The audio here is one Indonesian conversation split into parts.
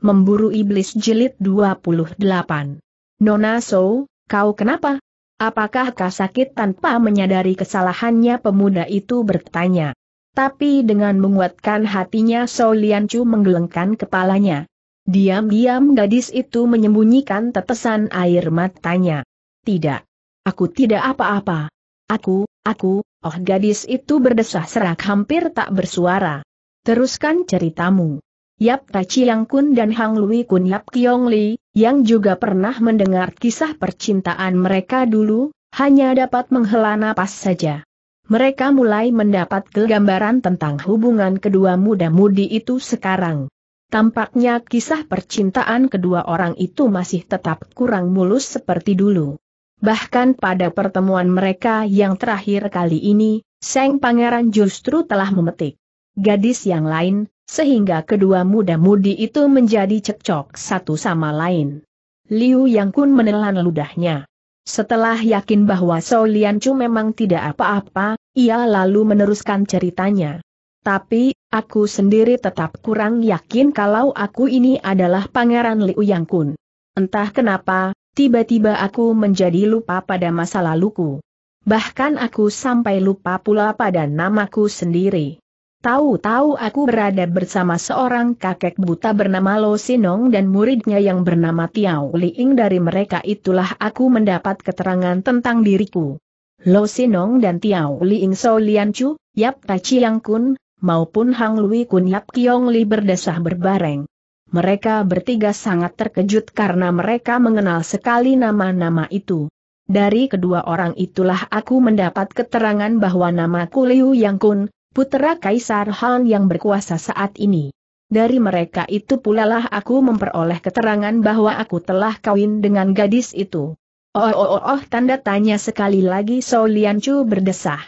Memburu Iblis Jilid 28. Nona So, kau kenapa? Apakah kau sakit tanpa menyadari kesalahannya pemuda itu bertanya. Tapi dengan menguatkan hatinya So Lian Chu menggelengkan kepalanya. Diam-diam gadis itu menyembunyikan tetesan air matanya. Tidak. Aku tidak apa-apa. Aku, aku, oh gadis itu berdesah serak hampir tak bersuara. Teruskan ceritamu. Yap Tachi Yang Kun dan Hang Lui Kun Yap Kiong Li, yang juga pernah mendengar kisah percintaan mereka dulu, hanya dapat menghela napas saja. Mereka mulai mendapat kegambaran tentang hubungan kedua muda-mudi itu sekarang. Tampaknya kisah percintaan kedua orang itu masih tetap kurang mulus seperti dulu. Bahkan pada pertemuan mereka yang terakhir kali ini, Seng Pangeran justru telah memetik gadis yang lain, sehingga kedua muda-mudi itu menjadi cekcok satu sama lain. Liu Yang Kun menelan ludahnya. Setelah yakin bahwa Shou Lian Chu memang tidak apa-apa, ia lalu meneruskan ceritanya. Tapi, aku sendiri tetap kurang yakin kalau aku ini adalah Pangeran Liu Yang Kun. Entah kenapa, tiba-tiba aku menjadi lupa pada masa laluku. Bahkan aku sampai lupa pula pada namaku sendiri. Tahu-tahu aku berada bersama seorang kakek buta bernama Lo Sinong dan muridnya yang bernama Tiao Liing dari mereka itulah aku mendapat keterangan tentang diriku. Lo Sinong dan Tiao Liing So Lian Chu, Yap Ta Chiang Kun, maupun Hang Lui Kun Yap Kiong Li berdesah berbareng. Mereka bertiga sangat terkejut karena mereka mengenal sekali nama-nama itu. Dari kedua orang itulah aku mendapat keterangan bahwa nama Liu Yang Kun, putera Kaisar Han yang berkuasa saat ini. Dari mereka itu pulalah aku memperoleh keterangan bahwa aku telah kawin dengan gadis itu. Oh oh oh, oh tanda tanya sekali lagi Lian Chu berdesah.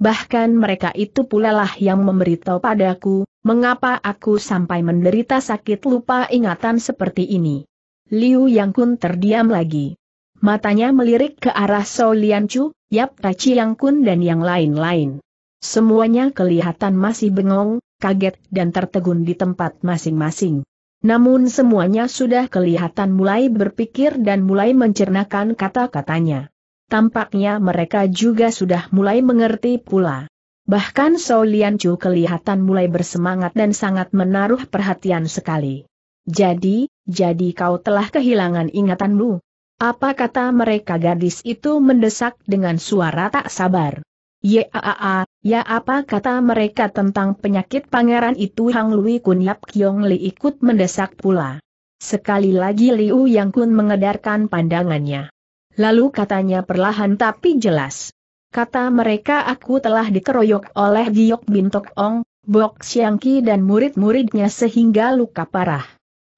Bahkan mereka itu pulalah yang memberitahu padaku, mengapa aku sampai menderita sakit lupa ingatan seperti ini. Liu Yang Kun terdiam lagi. Matanya melirik ke arah Lian Chu, Yap Tachi Yang Kun dan yang lain-lain. Semuanya kelihatan masih bengong, kaget dan tertegun di tempat masing-masing. Namun semuanya sudah kelihatan mulai berpikir dan mulai mencernakan kata-katanya. Tampaknya mereka juga sudah mulai mengerti pula. Bahkan Sou Lian Chu kelihatan mulai bersemangat dan sangat menaruh perhatian sekali. Jadi, jadi kau telah kehilangan ingatanmu. Apa kata mereka gadis itu mendesak dengan suara tak sabar. Yaa, ya apa kata mereka tentang penyakit pangeran itu Hang Lui Kun Yap Kiong Li ikut mendesak pula. Sekali lagi Liu Yang Kun mengedarkan pandangannya. Lalu katanya perlahan tapi jelas. Kata mereka aku telah dikeroyok oleh Giok Bintok Ong, Bok Siangki dan murid-muridnya sehingga luka parah.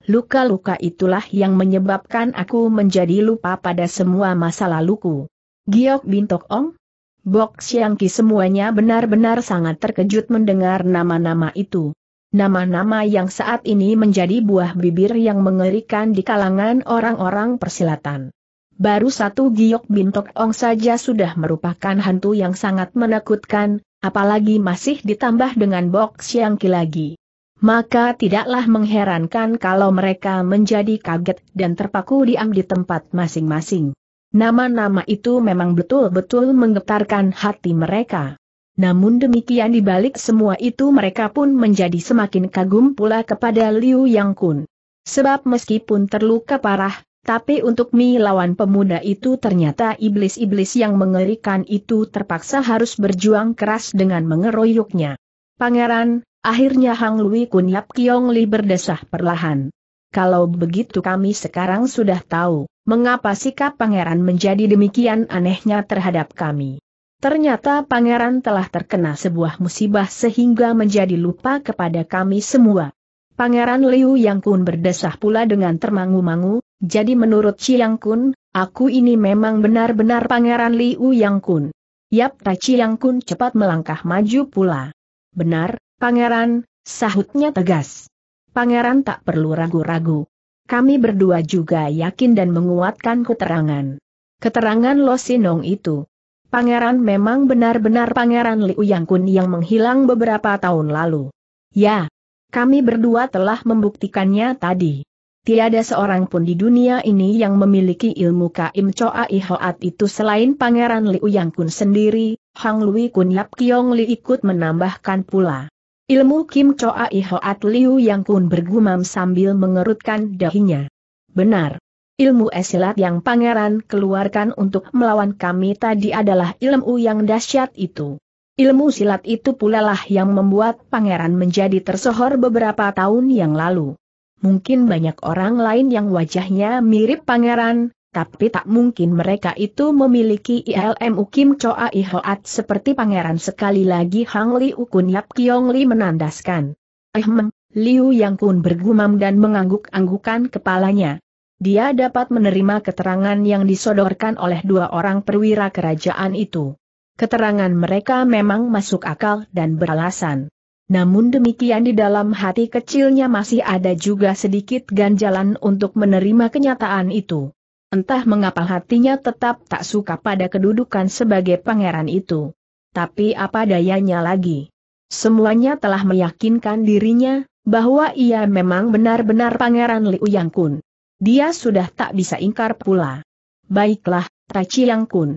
Luka-luka itulah yang menyebabkan aku menjadi lupa pada semua masa laluku. Giok Bintok Ong, Box Yangki semuanya benar-benar sangat terkejut mendengar nama-nama itu. Nama-nama yang saat ini menjadi buah bibir yang mengerikan di kalangan orang-orang persilatan. Baru satu giok bintok ong saja sudah merupakan hantu yang sangat menakutkan, apalagi masih ditambah dengan box yang lagi. Maka tidaklah mengherankan kalau mereka menjadi kaget dan terpaku diam di tempat masing-masing. Nama-nama itu memang betul-betul menggetarkan hati mereka. Namun demikian dibalik semua itu mereka pun menjadi semakin kagum pula kepada Liu Yang Kun. Sebab meskipun terluka parah, tapi untuk Mi lawan pemuda itu ternyata iblis-iblis yang mengerikan itu terpaksa harus berjuang keras dengan mengeroyoknya. Pangeran, akhirnya Hang Lui Kun Yap Kiong Li berdesah perlahan. Kalau begitu kami sekarang sudah tahu mengapa sikap pangeran menjadi demikian anehnya terhadap kami. Ternyata pangeran telah terkena sebuah musibah sehingga menjadi lupa kepada kami semua. Pangeran Liu Yang Kun berdesah pula dengan termangu-mangu, jadi menurut Chiang Kun, aku ini memang benar-benar pangeran Liu Yang Kun. Yap Ta Chiang Kun cepat melangkah maju pula. Benar, pangeran, sahutnya tegas. Pangeran tak perlu ragu-ragu. Kami berdua juga yakin dan menguatkan keterangan. Keterangan Lo Sinong itu. Pangeran memang benar-benar Pangeran Liu Yang Kun yang menghilang beberapa tahun lalu. Ya, kami berdua telah membuktikannya tadi. Tiada seorang pun di dunia ini yang memiliki ilmu Kaim Choa Ihoat itu selain Pangeran Liu Yang Kun sendiri, Hang Lui Kun Yap Kiong Li ikut menambahkan pula. Ilmu Kim Choa Ihoat Liu Yang Kun bergumam sambil mengerutkan dahinya. Benar. Ilmu esilat yang pangeran keluarkan untuk melawan kami tadi adalah ilmu yang dahsyat itu. Ilmu silat itu pula lah yang membuat pangeran menjadi tersohor beberapa tahun yang lalu. Mungkin banyak orang lain yang wajahnya mirip pangeran, tapi tak mungkin mereka itu memiliki ILMU Kim Choa Ihoat seperti pangeran sekali lagi Hang Li Ukun Yap Kiong Li menandaskan. Ehm, Liu Yang Kun bergumam dan mengangguk-anggukan kepalanya. Dia dapat menerima keterangan yang disodorkan oleh dua orang perwira kerajaan itu. Keterangan mereka memang masuk akal dan beralasan. Namun demikian di dalam hati kecilnya masih ada juga sedikit ganjalan untuk menerima kenyataan itu. Entah mengapa hatinya tetap tak suka pada kedudukan sebagai pangeran itu. Tapi apa dayanya lagi. Semuanya telah meyakinkan dirinya, bahwa ia memang benar-benar pangeran Liu Yang Kun. Dia sudah tak bisa ingkar pula. Baiklah, Taci Yang Kun.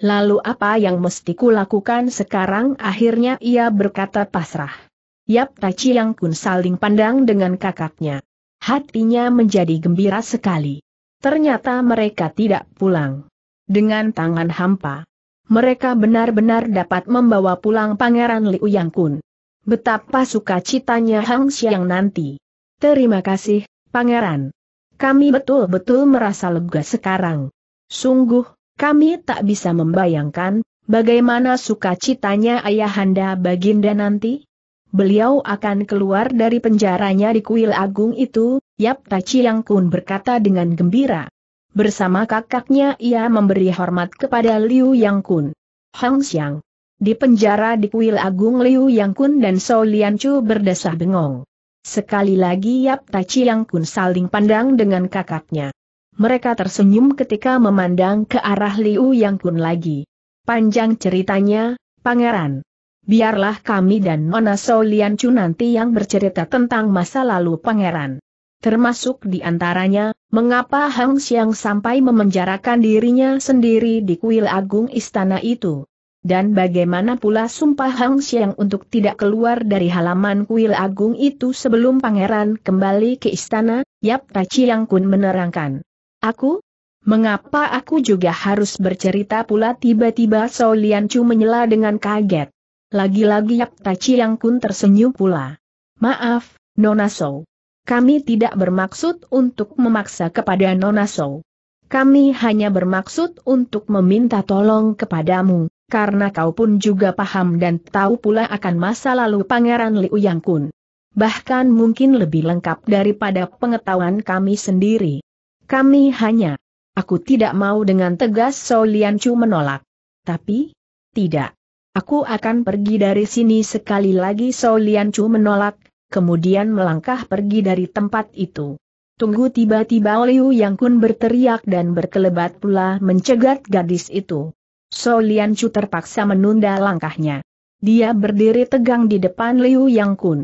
Lalu apa yang mesti kulakukan sekarang akhirnya ia berkata pasrah. Yap Taci Yang Kun saling pandang dengan kakaknya. Hatinya menjadi gembira sekali. Ternyata mereka tidak pulang. Dengan tangan hampa, mereka benar-benar dapat membawa pulang Pangeran Liu Yang Kun. Betapa sukacitanya Hang Xiang nanti. Terima kasih, Pangeran. Kami betul-betul merasa lega sekarang. Sungguh, kami tak bisa membayangkan bagaimana sukacitanya Ayahanda Baginda nanti beliau akan keluar dari penjaranya di kuil agung itu, Yap Tachi Kun berkata dengan gembira. Bersama kakaknya ia memberi hormat kepada Liu Yang Kun. Hang Xiang. Di penjara di kuil agung Liu Yang Kun dan Shou Lian Chu berdesah bengong. Sekali lagi Yap Tachi Kun saling pandang dengan kakaknya. Mereka tersenyum ketika memandang ke arah Liu Yang Kun lagi. Panjang ceritanya, Pangeran biarlah kami dan Nona Solian Chu nanti yang bercerita tentang masa lalu pangeran. Termasuk di antaranya, mengapa Hang Xiang sampai memenjarakan dirinya sendiri di kuil agung istana itu. Dan bagaimana pula sumpah Hang Xiang untuk tidak keluar dari halaman kuil agung itu sebelum pangeran kembali ke istana, Yap Ta Chiang Kun menerangkan. Aku, Mengapa aku juga harus bercerita pula tiba-tiba Solian Chu menyela dengan kaget. Lagi-lagi Yap Taci Yang Kun tersenyum pula. Maaf, Nona So. Kami tidak bermaksud untuk memaksa kepada Nona So. Kami hanya bermaksud untuk meminta tolong kepadamu, karena kau pun juga paham dan tahu pula akan masa lalu Pangeran Liu Yang Kun. Bahkan mungkin lebih lengkap daripada pengetahuan kami sendiri. Kami hanya. Aku tidak mau dengan tegas So Lian Chu menolak. Tapi, tidak. Aku akan pergi dari sini sekali lagi So Lian Chu menolak, kemudian melangkah pergi dari tempat itu. Tunggu tiba-tiba Liu Yang Kun berteriak dan berkelebat pula mencegat gadis itu. So Lian Chu terpaksa menunda langkahnya. Dia berdiri tegang di depan Liu Yang Kun.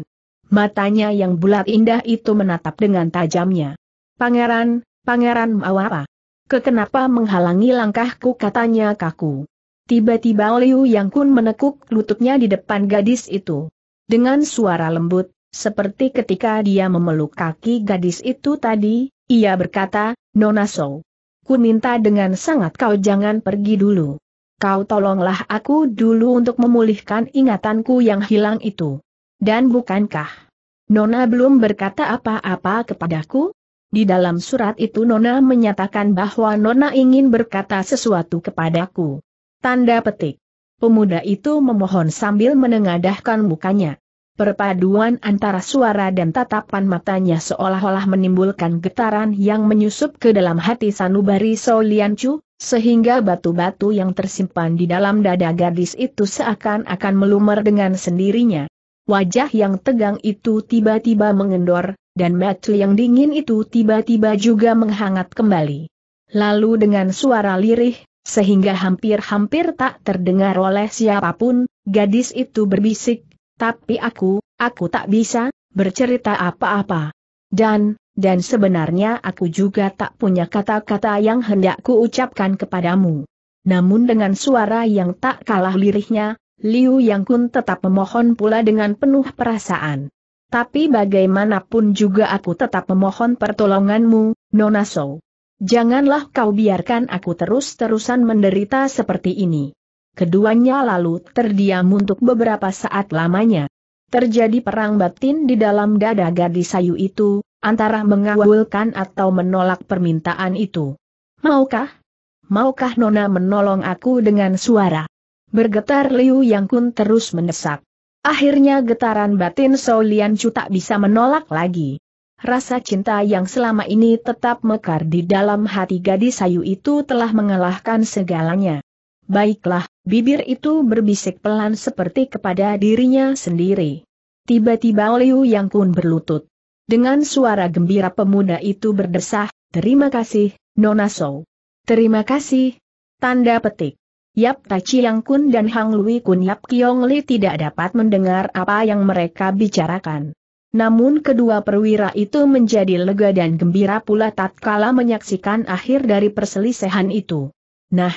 Matanya yang bulat indah itu menatap dengan tajamnya. Pangeran, pangeran mau apa? Kekenapa menghalangi langkahku katanya kaku. Tiba-tiba Liu Yang Kun menekuk lututnya di depan gadis itu. Dengan suara lembut, seperti ketika dia memeluk kaki gadis itu tadi, ia berkata, Nona Sou. Ku minta dengan sangat kau jangan pergi dulu. Kau tolonglah aku dulu untuk memulihkan ingatanku yang hilang itu. Dan bukankah Nona belum berkata apa-apa kepadaku? Di dalam surat itu Nona menyatakan bahwa Nona ingin berkata sesuatu kepadaku. Tanda petik. Pemuda itu memohon sambil menengadahkan mukanya. Perpaduan antara suara dan tatapan matanya seolah-olah menimbulkan getaran yang menyusup ke dalam hati Sanubari Soliancu, sehingga batu-batu yang tersimpan di dalam dada gadis itu seakan-akan melumer dengan sendirinya. Wajah yang tegang itu tiba-tiba mengendor, dan mata yang dingin itu tiba-tiba juga menghangat kembali. Lalu dengan suara lirih, sehingga hampir-hampir tak terdengar oleh siapapun, gadis itu berbisik, tapi aku, aku tak bisa, bercerita apa-apa. Dan, dan sebenarnya aku juga tak punya kata-kata yang hendak kuucapkan kepadamu. Namun dengan suara yang tak kalah lirihnya, Liu Yang Kun tetap memohon pula dengan penuh perasaan. Tapi bagaimanapun juga aku tetap memohon pertolonganmu, Nona Sou. Janganlah kau biarkan aku terus-terusan menderita seperti ini. Keduanya lalu terdiam untuk beberapa saat lamanya. Terjadi perang batin di dalam dada gadis sayu itu, antara mengawulkan atau menolak permintaan itu. Maukah? Maukah Nona menolong aku dengan suara? Bergetar Liu Yang Kun terus mendesak. Akhirnya getaran batin Saulian Chu tak bisa menolak lagi rasa cinta yang selama ini tetap mekar di dalam hati gadis sayu itu telah mengalahkan segalanya. Baiklah, bibir itu berbisik pelan seperti kepada dirinya sendiri. Tiba-tiba Liu Yang Kun berlutut. Dengan suara gembira pemuda itu berdesah, terima kasih, Nona Sou. Terima kasih. Tanda petik. Yap Tachi Yang Kun dan Hang Lui Kun Yap Kiong Li tidak dapat mendengar apa yang mereka bicarakan. Namun kedua perwira itu menjadi lega dan gembira pula tatkala menyaksikan akhir dari perselisihan itu. Nah,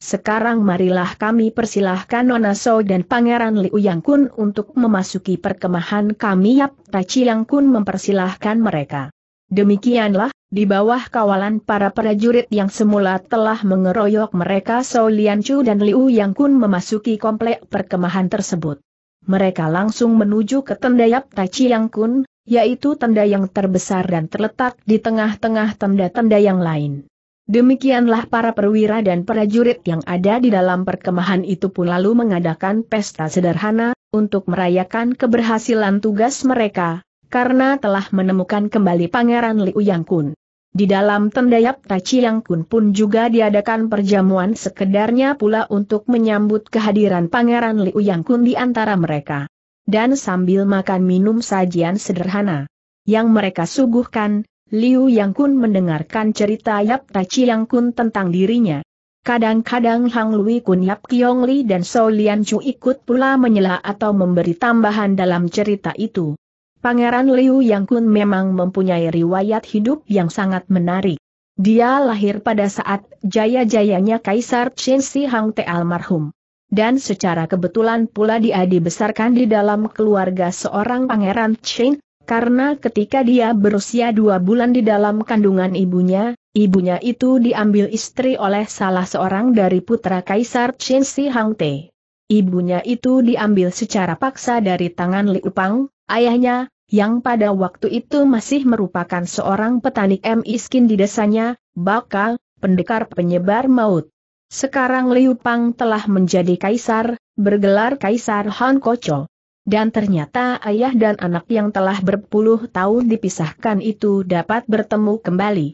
sekarang marilah kami persilahkan Nona So dan Pangeran Liu Yang Kun untuk memasuki perkemahan kami Yap Taci Yang Kun mempersilahkan mereka. Demikianlah, di bawah kawalan para prajurit yang semula telah mengeroyok mereka So Lian Chu dan Liu Yang Kun memasuki komplek perkemahan tersebut mereka langsung menuju ke tenda Yap Tachi Yang Kun, yaitu tenda yang terbesar dan terletak di tengah-tengah tenda-tenda yang lain. Demikianlah para perwira dan prajurit yang ada di dalam perkemahan itu pun lalu mengadakan pesta sederhana, untuk merayakan keberhasilan tugas mereka, karena telah menemukan kembali Pangeran Liu Yang Kun. Di dalam tendayap Taci Yang Kun pun juga diadakan perjamuan sekedarnya pula untuk menyambut kehadiran Pangeran Liu Yang Kun di antara mereka. Dan sambil makan minum sajian sederhana yang mereka suguhkan, Liu Yang Kun mendengarkan cerita Yap Taci Yang Kun tentang dirinya. Kadang-kadang Hang Lui Kun Yap Kiong Li dan So Lian Chu ikut pula menyela atau memberi tambahan dalam cerita itu. Pangeran Liu Yang Kun memang mempunyai riwayat hidup yang sangat menarik. Dia lahir pada saat jaya-jayanya Kaisar Qin Shi Hang Te almarhum. Dan secara kebetulan pula dia dibesarkan di dalam keluarga seorang pangeran Qin, karena ketika dia berusia dua bulan di dalam kandungan ibunya, ibunya itu diambil istri oleh salah seorang dari putra Kaisar Qin Shi Hang Te. Ibunya itu diambil secara paksa dari tangan Li Upang, ayahnya, yang pada waktu itu masih merupakan seorang petani M. Iskin di desanya, bakal, pendekar penyebar maut. Sekarang Liu Pang telah menjadi kaisar, bergelar Kaisar Han Kocho. Dan ternyata ayah dan anak yang telah berpuluh tahun dipisahkan itu dapat bertemu kembali.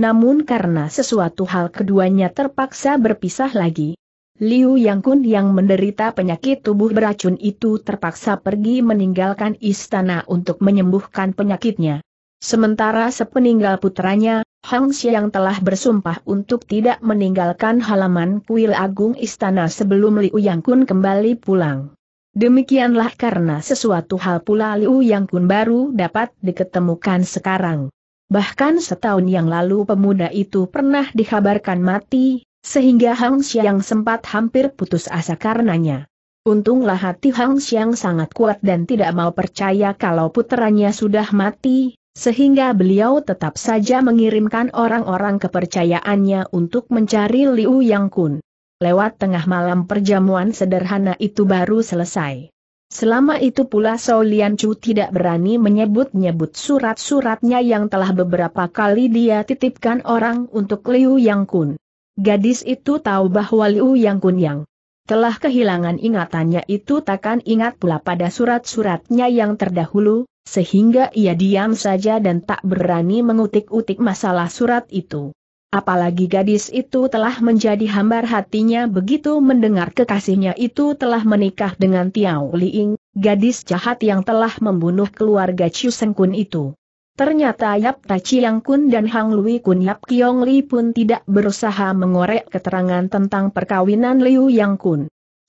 Namun karena sesuatu hal keduanya terpaksa berpisah lagi, Liu Yang Kun yang menderita penyakit tubuh beracun itu terpaksa pergi meninggalkan istana untuk menyembuhkan penyakitnya. Sementara sepeninggal putranya, Hang Xiang telah bersumpah untuk tidak meninggalkan halaman kuil agung istana sebelum Liu Yang Kun kembali pulang. Demikianlah karena sesuatu hal pula Liu Yang Kun baru dapat diketemukan sekarang. Bahkan setahun yang lalu pemuda itu pernah dikabarkan mati, sehingga Hang Xiang sempat hampir putus asa karenanya. Untunglah hati Hang Xiang sangat kuat dan tidak mau percaya kalau puteranya sudah mati, sehingga beliau tetap saja mengirimkan orang-orang kepercayaannya untuk mencari Liu Yang Kun. Lewat tengah malam perjamuan sederhana itu baru selesai. Selama itu pula Sou Lian Chu tidak berani menyebut-nyebut surat-suratnya yang telah beberapa kali dia titipkan orang untuk Liu Yang Kun. Gadis itu tahu bahwa Liu Yang Kunyang telah kehilangan ingatannya itu takkan ingat pula pada surat-suratnya yang terdahulu, sehingga ia diam saja dan tak berani mengutik-utik masalah surat itu. Apalagi gadis itu telah menjadi hambar hatinya begitu mendengar kekasihnya itu telah menikah dengan Tiao Liing, gadis jahat yang telah membunuh keluarga Chu Sengkun itu. Ternyata Yap Tachiang Kun dan Hang Lui Kun Yap Kiong Li pun tidak berusaha mengorek keterangan tentang perkawinan Liu Yang Kun.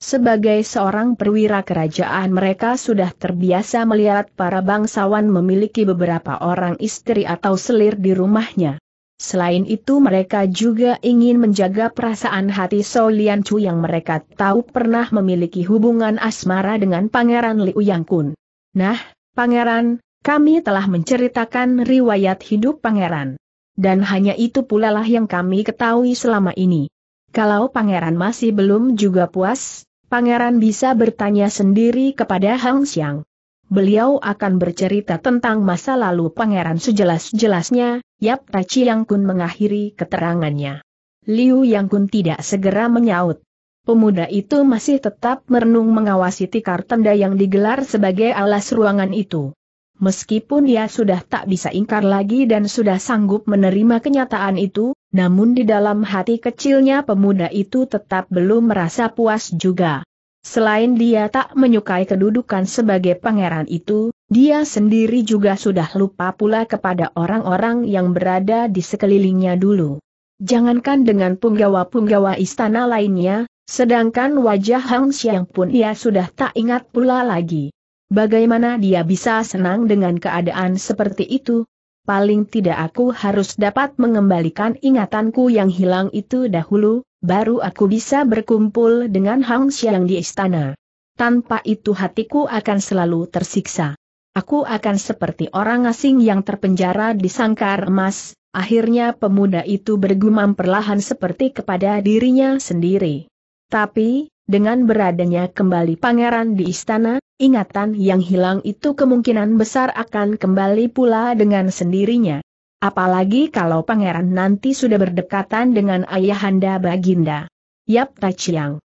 Sebagai seorang perwira kerajaan mereka sudah terbiasa melihat para bangsawan memiliki beberapa orang istri atau selir di rumahnya. Selain itu mereka juga ingin menjaga perasaan hati So Lian Chu yang mereka tahu pernah memiliki hubungan asmara dengan Pangeran Liu Yang Kun. Nah, Pangeran, kami telah menceritakan riwayat hidup pangeran. Dan hanya itu pula lah yang kami ketahui selama ini. Kalau pangeran masih belum juga puas, pangeran bisa bertanya sendiri kepada Hang Xiang. Beliau akan bercerita tentang masa lalu pangeran sejelas-jelasnya, Yap Tachi Yang Kun mengakhiri keterangannya. Liu Yang Kun tidak segera menyaut. Pemuda itu masih tetap merenung mengawasi tikar tenda yang digelar sebagai alas ruangan itu. Meskipun ia sudah tak bisa ingkar lagi dan sudah sanggup menerima kenyataan itu, namun di dalam hati kecilnya pemuda itu tetap belum merasa puas juga. Selain dia tak menyukai kedudukan sebagai pangeran itu, dia sendiri juga sudah lupa pula kepada orang-orang yang berada di sekelilingnya dulu. Jangankan dengan punggawa-punggawa istana lainnya, sedangkan wajah Hang Xiang pun ia sudah tak ingat pula lagi. Bagaimana dia bisa senang dengan keadaan seperti itu? Paling tidak aku harus dapat mengembalikan ingatanku yang hilang itu dahulu, baru aku bisa berkumpul dengan Hang Xiang di istana. Tanpa itu hatiku akan selalu tersiksa. Aku akan seperti orang asing yang terpenjara di sangkar emas, Akhirnya pemuda itu bergumam perlahan seperti kepada dirinya sendiri. Tapi, dengan beradanya kembali pangeran di istana, ingatan yang hilang itu kemungkinan besar akan kembali pula dengan sendirinya. Apalagi kalau pangeran nanti sudah berdekatan dengan ayahanda Baginda. Yap Chiang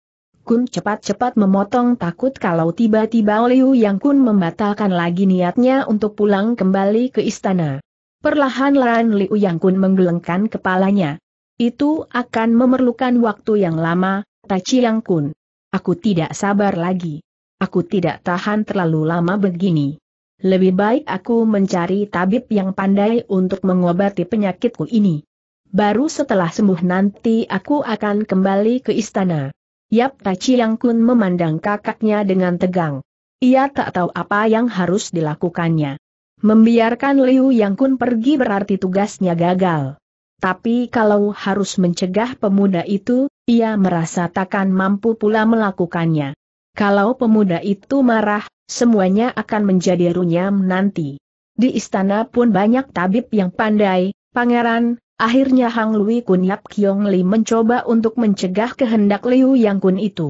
Kun cepat-cepat memotong takut kalau tiba-tiba Liu Yang Kun membatalkan lagi niatnya untuk pulang kembali ke istana. Perlahan-lahan Liu Yang Kun menggelengkan kepalanya. Itu akan memerlukan waktu yang lama, Chiang Kun. Aku tidak sabar lagi. Aku tidak tahan terlalu lama begini. Lebih baik aku mencari tabib yang pandai untuk mengobati penyakitku ini. Baru setelah sembuh nanti aku akan kembali ke istana. Yap Taci Yang Kun memandang kakaknya dengan tegang. Ia tak tahu apa yang harus dilakukannya. Membiarkan Liu Yang Kun pergi berarti tugasnya gagal. Tapi kalau harus mencegah pemuda itu, ia merasa takkan mampu pula melakukannya. Kalau pemuda itu marah, semuanya akan menjadi runyam nanti. Di istana pun banyak tabib yang pandai, pangeran, akhirnya Hang Lui Kun Yap Kiong Li mencoba untuk mencegah kehendak Liu Yang Kun itu.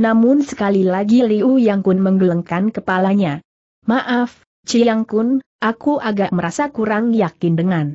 Namun sekali lagi Liu Yang Kun menggelengkan kepalanya. Maaf, Chiang Kun, aku agak merasa kurang yakin dengan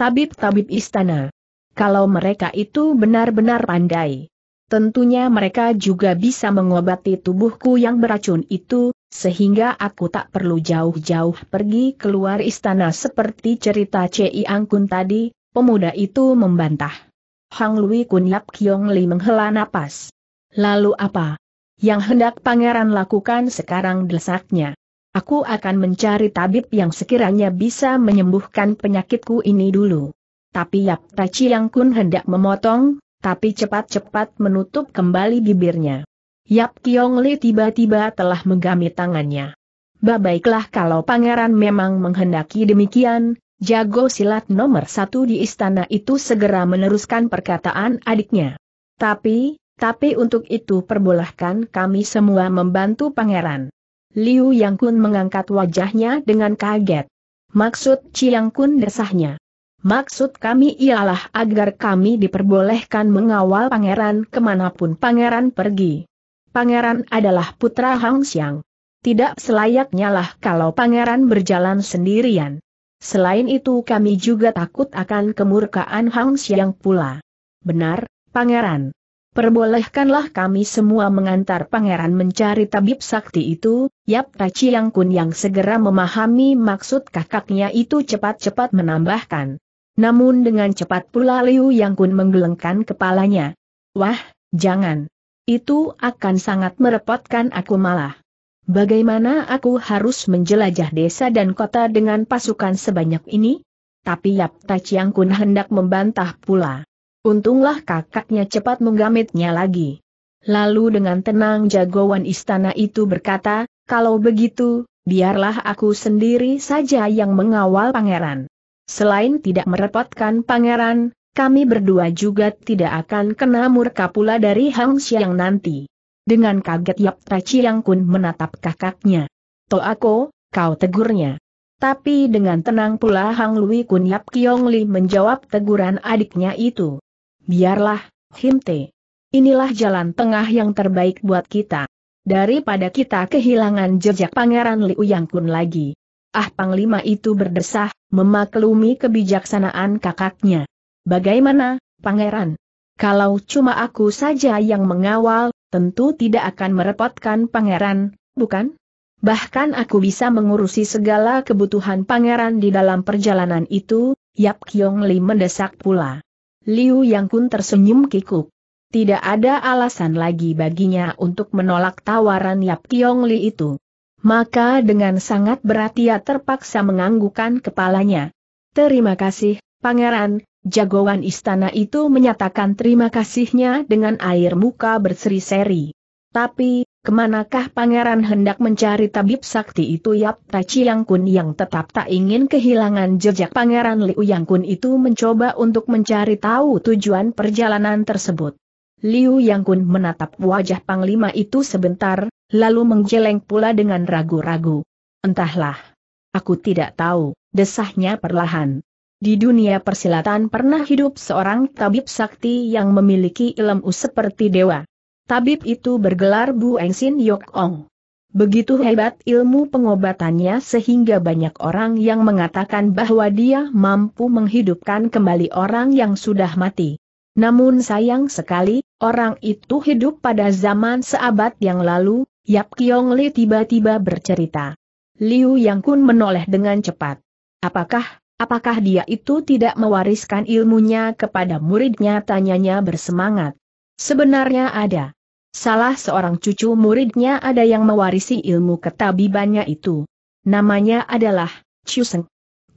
tabib-tabib istana. Kalau mereka itu benar-benar pandai, Tentunya mereka juga bisa mengobati tubuhku yang beracun itu, sehingga aku tak perlu jauh-jauh pergi keluar istana seperti cerita Ci Angkun tadi, pemuda itu membantah. Hang Lui Kun Yap Kiong Li menghela nafas. Lalu apa? Yang hendak pangeran lakukan sekarang desaknya. Aku akan mencari tabib yang sekiranya bisa menyembuhkan penyakitku ini dulu. Tapi Yap Taci yang kun hendak memotong, tapi cepat-cepat menutup kembali bibirnya. Yap Kiong Li tiba-tiba telah menggami tangannya. Baiklah kalau pangeran memang menghendaki demikian, jago silat nomor satu di istana itu segera meneruskan perkataan adiknya. Tapi, tapi untuk itu perbolehkan kami semua membantu pangeran. Liu Yang Kun mengangkat wajahnya dengan kaget. Maksud Chiang Kun desahnya. Maksud kami ialah agar kami diperbolehkan mengawal pangeran kemanapun pangeran pergi. Pangeran adalah putra Hang Xiang. Tidak selayaknya lah kalau pangeran berjalan sendirian. Selain itu kami juga takut akan kemurkaan Hang Xiang pula. Benar, pangeran. Perbolehkanlah kami semua mengantar pangeran mencari tabib sakti itu, Yap Tachi Yang Kun yang segera memahami maksud kakaknya itu cepat-cepat menambahkan. Namun dengan cepat pula Liu Yang Kun menggelengkan kepalanya. Wah, jangan. Itu akan sangat merepotkan aku malah. Bagaimana aku harus menjelajah desa dan kota dengan pasukan sebanyak ini? Tapi Yap Ta Chiang Kun hendak membantah pula. Untunglah kakaknya cepat menggamitnya lagi. Lalu dengan tenang jagoan istana itu berkata, kalau begitu, biarlah aku sendiri saja yang mengawal pangeran. Selain tidak merepotkan pangeran, kami berdua juga tidak akan kena murka pula dari Hang Xiang nanti. Dengan kaget Yap Tachi Yang Kun menatap kakaknya. To aku, kau tegurnya. Tapi dengan tenang pula Hang Lui Kun Yap Kiong Li menjawab teguran adiknya itu. Biarlah, Te. Inilah jalan tengah yang terbaik buat kita. Daripada kita kehilangan jejak Pangeran Liu Yang Kun lagi. Ah Panglima itu berdesah, memaklumi kebijaksanaan kakaknya. Bagaimana, Pangeran? Kalau cuma aku saja yang mengawal, tentu tidak akan merepotkan Pangeran, bukan? Bahkan aku bisa mengurusi segala kebutuhan Pangeran di dalam perjalanan itu, Yap Kyong Li mendesak pula. Liu Yang Kun tersenyum kikuk. Tidak ada alasan lagi baginya untuk menolak tawaran Yap Kyong Li itu. Maka dengan sangat berat ia terpaksa menganggukkan kepalanya. Terima kasih, Pangeran, jagoan istana itu menyatakan terima kasihnya dengan air muka berseri-seri. Tapi, kemanakah pangeran hendak mencari tabib sakti itu Yap Taci Yang Kun yang tetap tak ingin kehilangan jejak pangeran Liu Yang Kun itu mencoba untuk mencari tahu tujuan perjalanan tersebut. Liu Yang Kun menatap wajah panglima itu sebentar, lalu menggeleng pula dengan ragu-ragu. Entahlah. Aku tidak tahu, desahnya perlahan. Di dunia persilatan pernah hidup seorang tabib sakti yang memiliki ilmu seperti dewa. Tabib itu bergelar Bu Engsin Yok Ong. Begitu hebat ilmu pengobatannya sehingga banyak orang yang mengatakan bahwa dia mampu menghidupkan kembali orang yang sudah mati. Namun sayang sekali, orang itu hidup pada zaman seabad yang lalu, Yap Kiong Li tiba-tiba bercerita. Liu Yang Kun menoleh dengan cepat. Apakah, apakah dia itu tidak mewariskan ilmunya kepada muridnya tanyanya bersemangat. Sebenarnya ada. Salah seorang cucu muridnya ada yang mewarisi ilmu ketabibannya itu. Namanya adalah Chuseng.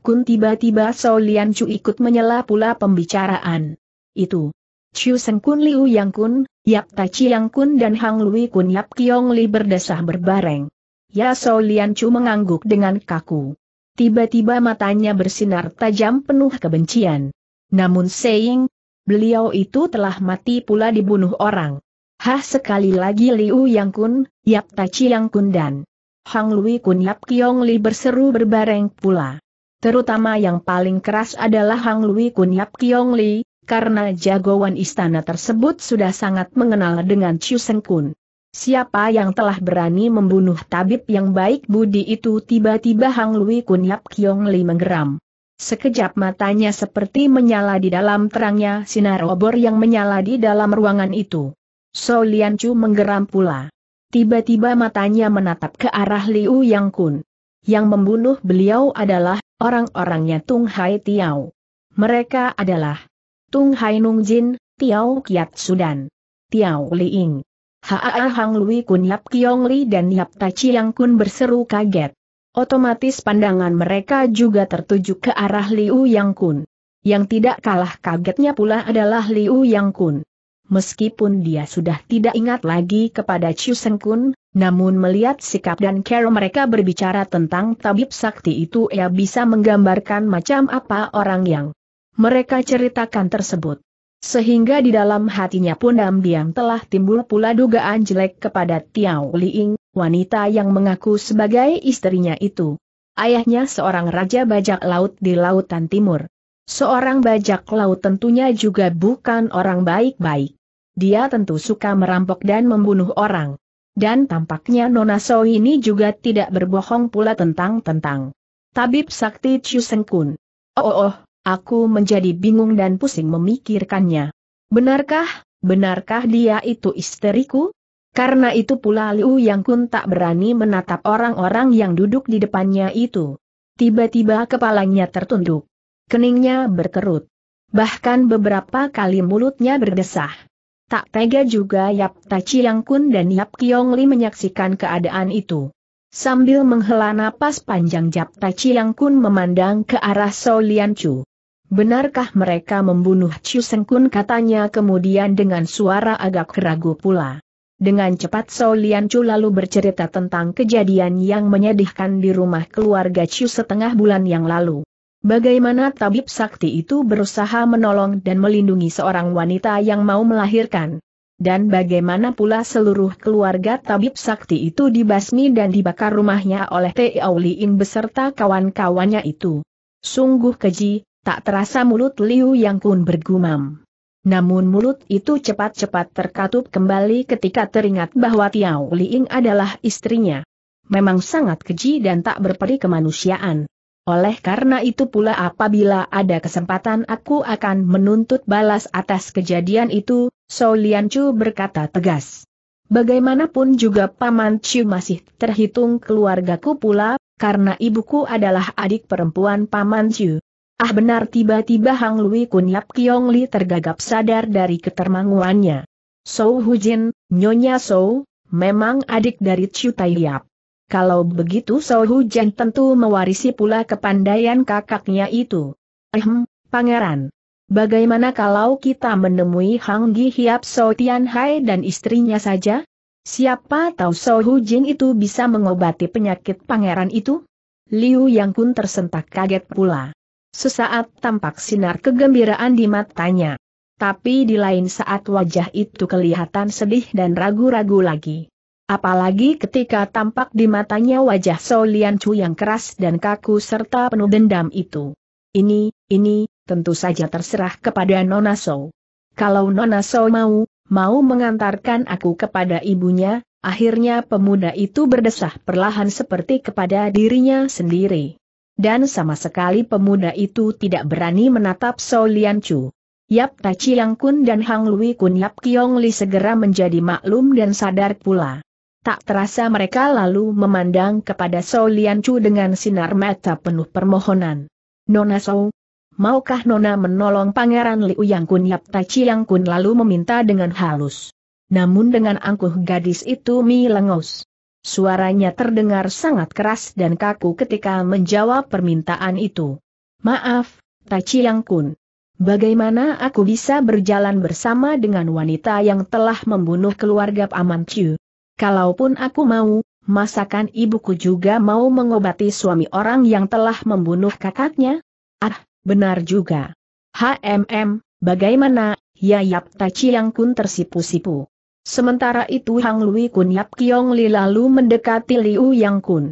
Kun tiba-tiba Solian Chu ikut menyela pula pembicaraan. Itu, Chiu Seng Kun Liu Yang Kun, Yap Tai Yang Kun dan Hang Lui Kun Yap Kiong Li berdesah berbareng. Ya So Lian Chu mengangguk dengan kaku. Tiba-tiba matanya bersinar tajam penuh kebencian. Namun saying, beliau itu telah mati pula dibunuh orang. Hah sekali lagi Liu Yang Kun, Yap Tai Yang Kun dan Hang Lui Kun Yap Kiong Li berseru berbareng pula. Terutama yang paling keras adalah Hang Lui Kun Yap Kiong Li, karena jagoan istana tersebut sudah sangat mengenal dengan Chu Seng Kun. Siapa yang telah berani membunuh tabib yang baik budi itu tiba-tiba Hang Lui Kun Yap Kiong Li menggeram. Sekejap matanya seperti menyala di dalam terangnya sinar obor yang menyala di dalam ruangan itu. So Lian Chu menggeram pula. Tiba-tiba matanya menatap ke arah Liu Yang Kun. Yang membunuh beliau adalah orang-orangnya Tung Hai Tiao. Mereka adalah Tung Hai Nung Jin, Tiao Kiat Sudan. Tiao Liing. Haa Hang Lui Kun Yap Kiong Li dan Yap Tachi Chiang Kun berseru kaget. Otomatis pandangan mereka juga tertuju ke arah Liu Yang Kun. Yang tidak kalah kagetnya pula adalah Liu Yang Kun. Meskipun dia sudah tidak ingat lagi kepada Chu Seng Kun, namun melihat sikap dan cara mereka berbicara tentang tabib sakti itu ia bisa menggambarkan macam apa orang yang mereka ceritakan tersebut. Sehingga di dalam hatinya pun diam-diam telah timbul pula dugaan jelek kepada Tiao Liing, wanita yang mengaku sebagai istrinya itu. Ayahnya seorang raja bajak laut di Lautan Timur. Seorang bajak laut tentunya juga bukan orang baik-baik. Dia tentu suka merampok dan membunuh orang. Dan tampaknya Nona So ini juga tidak berbohong pula tentang-tentang. Tabib Sakti Chusengkun. Oh, oh, oh, Aku menjadi bingung dan pusing memikirkannya. Benarkah, benarkah dia itu istriku? Karena itu pula Liu Yang Kun tak berani menatap orang-orang yang duduk di depannya itu. Tiba-tiba kepalanya tertunduk. Keningnya berkerut. Bahkan beberapa kali mulutnya berdesah. Tak tega juga Yap Tachi Yang Kun dan Yap Kiong Li menyaksikan keadaan itu. Sambil menghela napas panjang Japta Chiang Kun memandang ke arah Solian Chu. Benarkah mereka membunuh Chu Seng katanya kemudian dengan suara agak keragu pula. Dengan cepat So Lian Chu lalu bercerita tentang kejadian yang menyedihkan di rumah keluarga Chu setengah bulan yang lalu. Bagaimana tabib sakti itu berusaha menolong dan melindungi seorang wanita yang mau melahirkan. Dan bagaimana pula seluruh keluarga tabib sakti itu dibasmi dan dibakar rumahnya oleh Tei beserta kawan-kawannya itu. Sungguh keji, Tak terasa mulut Liu Yang Kun bergumam. Namun mulut itu cepat-cepat terkatup kembali ketika teringat bahwa Tiao Liing adalah istrinya. Memang sangat keji dan tak berperi kemanusiaan. Oleh karena itu pula apabila ada kesempatan aku akan menuntut balas atas kejadian itu, So Lian Chu berkata tegas. Bagaimanapun juga Paman Chu masih terhitung keluargaku pula, karena ibuku adalah adik perempuan Paman Chu. Ah benar tiba-tiba Hang Lui Kun Yap Kiong Li tergagap sadar dari ketermanguannya. So Hu Jin, Nyonya So, memang adik dari Chu Tai Yap. Kalau begitu So Hu Hujin tentu mewarisi pula kepandaian kakaknya itu. Ehem, pangeran. Bagaimana kalau kita menemui Hang Gi Hiap Sou Tian Hai dan istrinya saja? Siapa tahu So Hu Jin itu bisa mengobati penyakit pangeran itu? Liu Yang Kun tersentak kaget pula. Sesaat tampak sinar kegembiraan di matanya. Tapi di lain saat wajah itu kelihatan sedih dan ragu-ragu lagi. Apalagi ketika tampak di matanya wajah Solian Chu yang keras dan kaku serta penuh dendam itu. Ini, ini, tentu saja terserah kepada Nona So. Kalau Nona So mau, mau mengantarkan aku kepada ibunya, akhirnya pemuda itu berdesah perlahan seperti kepada dirinya sendiri. Dan sama sekali pemuda itu tidak berani menatap Sao Lian Chu. Yap Tai Chiang Kun dan Hang Lui Kun Yap Kiong Li segera menjadi maklum dan sadar pula. Tak terasa mereka lalu memandang kepada Sao Lian Chu dengan sinar mata penuh permohonan. Nona Sao, maukah Nona menolong Pangeran Liu Yang Kun Yap Tai Chiang Kun lalu meminta dengan halus. Namun dengan angkuh gadis itu Mi Lengos. Suaranya terdengar sangat keras dan kaku ketika menjawab permintaan itu. Maaf, Tachi Yang Kun. Bagaimana aku bisa berjalan bersama dengan wanita yang telah membunuh keluarga Paman Chu? Kalaupun aku mau, masakan ibuku juga mau mengobati suami orang yang telah membunuh kakaknya? Ah, benar juga. HMM, bagaimana, Yayap Tachi Yang Kun tersipu-sipu. Sementara itu Hang Lui Kun Yap Kiong Li lalu mendekati Liu Yang Kun.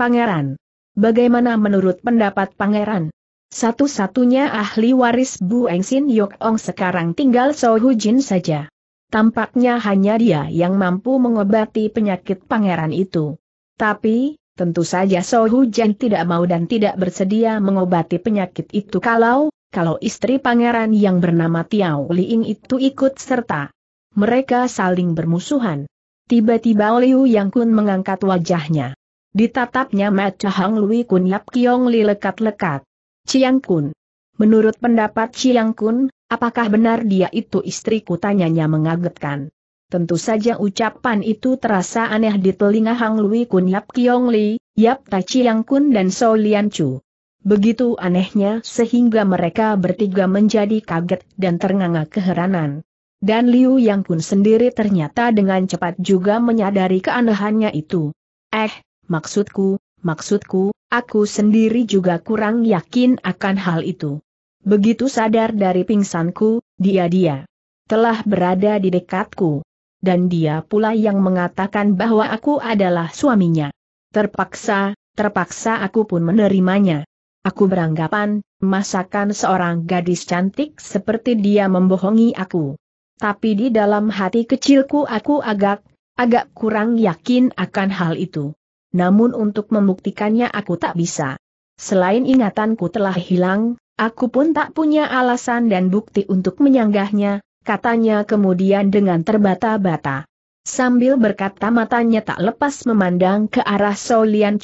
Pangeran. Bagaimana menurut pendapat pangeran? Satu-satunya ahli waris Bu Sin Yok Ong sekarang tinggal Sohu Jin saja. Tampaknya hanya dia yang mampu mengobati penyakit pangeran itu. Tapi, tentu saja Sohu Jin tidak mau dan tidak bersedia mengobati penyakit itu kalau, kalau istri pangeran yang bernama Tiao Liing itu ikut serta. Mereka saling bermusuhan. Tiba-tiba Liu Yang Kun mengangkat wajahnya. Ditatapnya mata Hang Lui Kun Yap Kiong Li lekat-lekat. Chiang Kun. Menurut pendapat Chiang Kun, apakah benar dia itu istriku tanyanya mengagetkan. Tentu saja ucapan itu terasa aneh di telinga Hang Lui Kun Yap Kiong Li, Yap Ta Chiang Kun dan So Lian Chu. Begitu anehnya sehingga mereka bertiga menjadi kaget dan ternganga keheranan. Dan Liu Yang pun sendiri ternyata dengan cepat juga menyadari keanehannya itu. Eh, maksudku, maksudku, aku sendiri juga kurang yakin akan hal itu. Begitu sadar dari pingsanku, dia-dia telah berada di dekatku. Dan dia pula yang mengatakan bahwa aku adalah suaminya. Terpaksa, terpaksa aku pun menerimanya. Aku beranggapan, masakan seorang gadis cantik seperti dia membohongi aku. Tapi di dalam hati kecilku aku agak, agak kurang yakin akan hal itu. Namun untuk membuktikannya aku tak bisa. Selain ingatanku telah hilang, aku pun tak punya alasan dan bukti untuk menyanggahnya, katanya kemudian dengan terbata-bata. Sambil berkata matanya tak lepas memandang ke arah Solian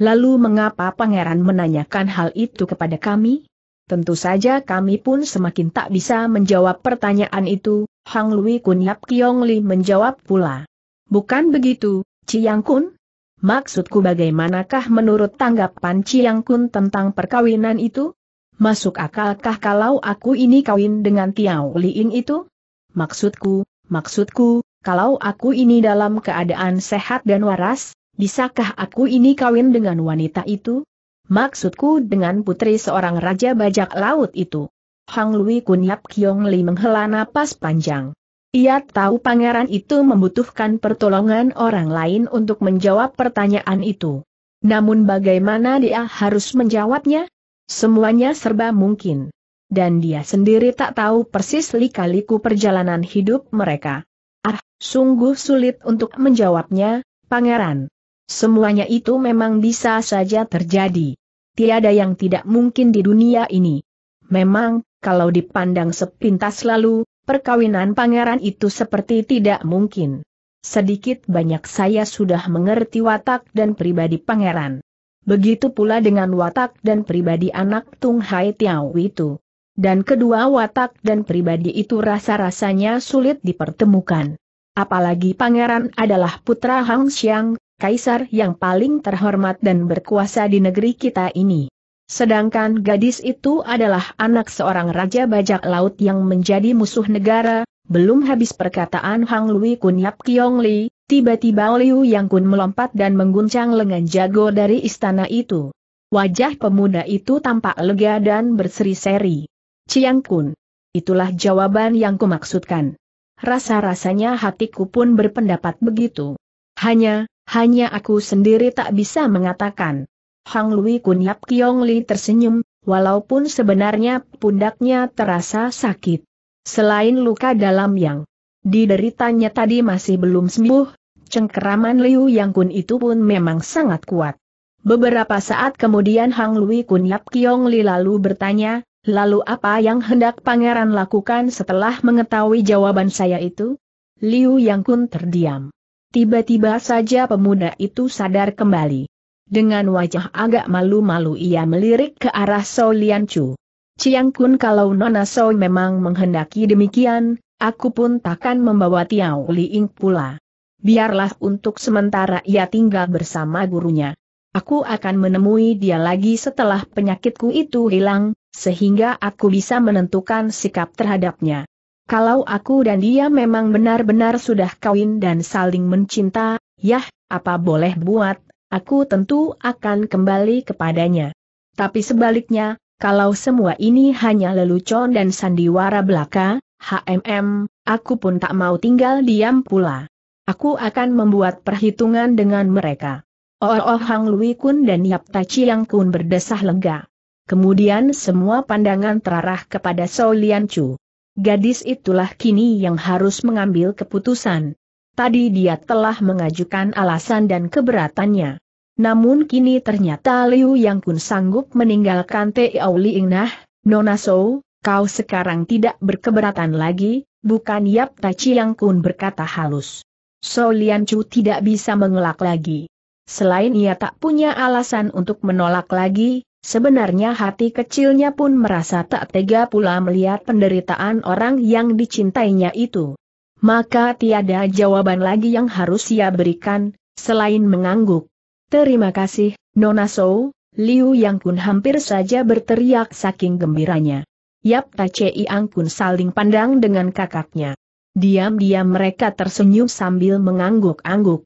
Lalu mengapa pangeran menanyakan hal itu kepada kami? Tentu saja kami pun semakin tak bisa menjawab pertanyaan itu, Hang Lui Kun Yap Kiong Li menjawab pula. Bukan begitu, Chiang Kun? Maksudku bagaimanakah menurut tanggapan Chiang Kun tentang perkawinan itu? Masuk akalkah kalau aku ini kawin dengan Tiao Ying itu? Maksudku, maksudku, kalau aku ini dalam keadaan sehat dan waras, bisakah aku ini kawin dengan wanita itu? Maksudku dengan putri seorang raja bajak laut itu. Hang Lui Kunyap Kiong Li menghela napas panjang. Ia tahu pangeran itu membutuhkan pertolongan orang lain untuk menjawab pertanyaan itu. Namun bagaimana dia harus menjawabnya? Semuanya serba mungkin. Dan dia sendiri tak tahu persis lika-liku perjalanan hidup mereka. Ah, sungguh sulit untuk menjawabnya, pangeran. Semuanya itu memang bisa saja terjadi tiada yang tidak mungkin di dunia ini. Memang, kalau dipandang sepintas lalu, perkawinan pangeran itu seperti tidak mungkin. Sedikit banyak saya sudah mengerti watak dan pribadi pangeran. Begitu pula dengan watak dan pribadi anak Tung Hai Tiao itu. Dan kedua watak dan pribadi itu rasa-rasanya sulit dipertemukan. Apalagi pangeran adalah putra Hang Xiang, kaisar yang paling terhormat dan berkuasa di negeri kita ini. Sedangkan gadis itu adalah anak seorang raja bajak laut yang menjadi musuh negara, belum habis perkataan Hang Lui Kun Yap Kiong Li, tiba-tiba Liu Yang Kun melompat dan mengguncang lengan jago dari istana itu. Wajah pemuda itu tampak lega dan berseri-seri. Ciang Kun. Itulah jawaban yang kumaksudkan. Rasa-rasanya hatiku pun berpendapat begitu. Hanya, hanya aku sendiri tak bisa mengatakan. Hang Lui Kun Yap Kiong Li tersenyum, walaupun sebenarnya pundaknya terasa sakit. Selain luka dalam yang dideritanya tadi masih belum sembuh, cengkeraman Liu Yang Kun itu pun memang sangat kuat. Beberapa saat kemudian Hang Lui Kun Yap Kiong Li lalu bertanya, lalu apa yang hendak pangeran lakukan setelah mengetahui jawaban saya itu? Liu Yang Kun terdiam. Tiba-tiba saja pemuda itu sadar kembali. Dengan wajah agak malu-malu ia melirik ke arah Sou Lian Chu. Ciang Kun kalau Nona Sou memang menghendaki demikian, aku pun takkan membawa Tiao Liing pula. Biarlah untuk sementara ia tinggal bersama gurunya. Aku akan menemui dia lagi setelah penyakitku itu hilang, sehingga aku bisa menentukan sikap terhadapnya. Kalau aku dan dia memang benar-benar sudah kawin dan saling mencinta, yah, apa boleh buat, aku tentu akan kembali kepadanya. Tapi sebaliknya, kalau semua ini hanya lelucon dan sandiwara belaka, HMM, aku pun tak mau tinggal diam pula. Aku akan membuat perhitungan dengan mereka. Oh, oh Hang Lui Kun dan Yap Ta Chiang Kun berdesah lega. Kemudian semua pandangan terarah kepada Lian Chu gadis itulah kini yang harus mengambil keputusan. Tadi dia telah mengajukan alasan dan keberatannya. Namun kini ternyata Liu Yang Kun sanggup meninggalkan Tiao Li Ingnah, Nona Sou, kau sekarang tidak berkeberatan lagi, bukan Yap Taci Yang Kun berkata halus. So Lian Chu tidak bisa mengelak lagi. Selain ia tak punya alasan untuk menolak lagi, Sebenarnya hati kecilnya pun merasa tak tega pula melihat penderitaan orang yang dicintainya itu. Maka tiada jawaban lagi yang harus ia berikan, selain mengangguk. Terima kasih, Nona Sou, Liu Yang Kun hampir saja berteriak saking gembiranya. Yap Tacei Ang Kun saling pandang dengan kakaknya. Diam-diam mereka tersenyum sambil mengangguk-angguk.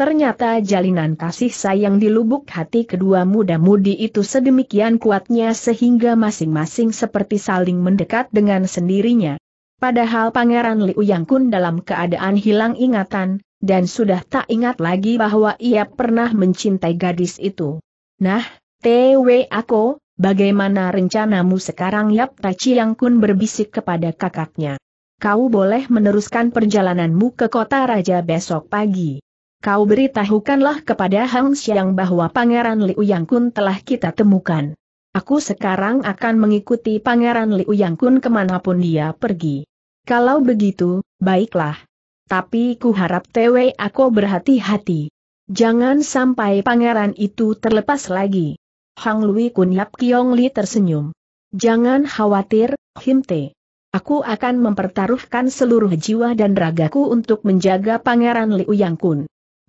Ternyata jalinan kasih sayang di lubuk hati kedua muda-mudi itu sedemikian kuatnya sehingga masing-masing seperti saling mendekat dengan sendirinya. Padahal Pangeran Liu Yang Kun dalam keadaan hilang ingatan, dan sudah tak ingat lagi bahwa ia pernah mencintai gadis itu. Nah, TW aku, bagaimana rencanamu sekarang Yap Tachi Yang Kun berbisik kepada kakaknya. Kau boleh meneruskan perjalananmu ke kota raja besok pagi kau beritahukanlah kepada Hang Xiang bahwa Pangeran Liu Yang Kun telah kita temukan. Aku sekarang akan mengikuti Pangeran Liu Yang Kun kemanapun dia pergi. Kalau begitu, baiklah. Tapi ku harap TW aku berhati-hati. Jangan sampai pangeran itu terlepas lagi. Hang Lui Kunyap Kiong Li tersenyum. Jangan khawatir, Himte. Aku akan mempertaruhkan seluruh jiwa dan ragaku untuk menjaga pangeran Liu Yang Kun.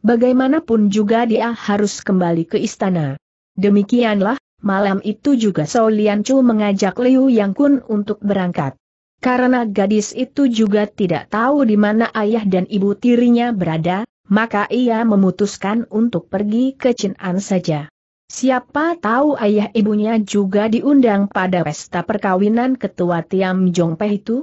Bagaimanapun juga dia harus kembali ke istana. Demikianlah, malam itu juga Sao Chu mengajak Liu Yang Kun untuk berangkat. Karena gadis itu juga tidak tahu di mana ayah dan ibu tirinya berada, maka ia memutuskan untuk pergi ke Chin'an saja. Siapa tahu ayah ibunya juga diundang pada pesta perkawinan ketua Tiam Pei itu?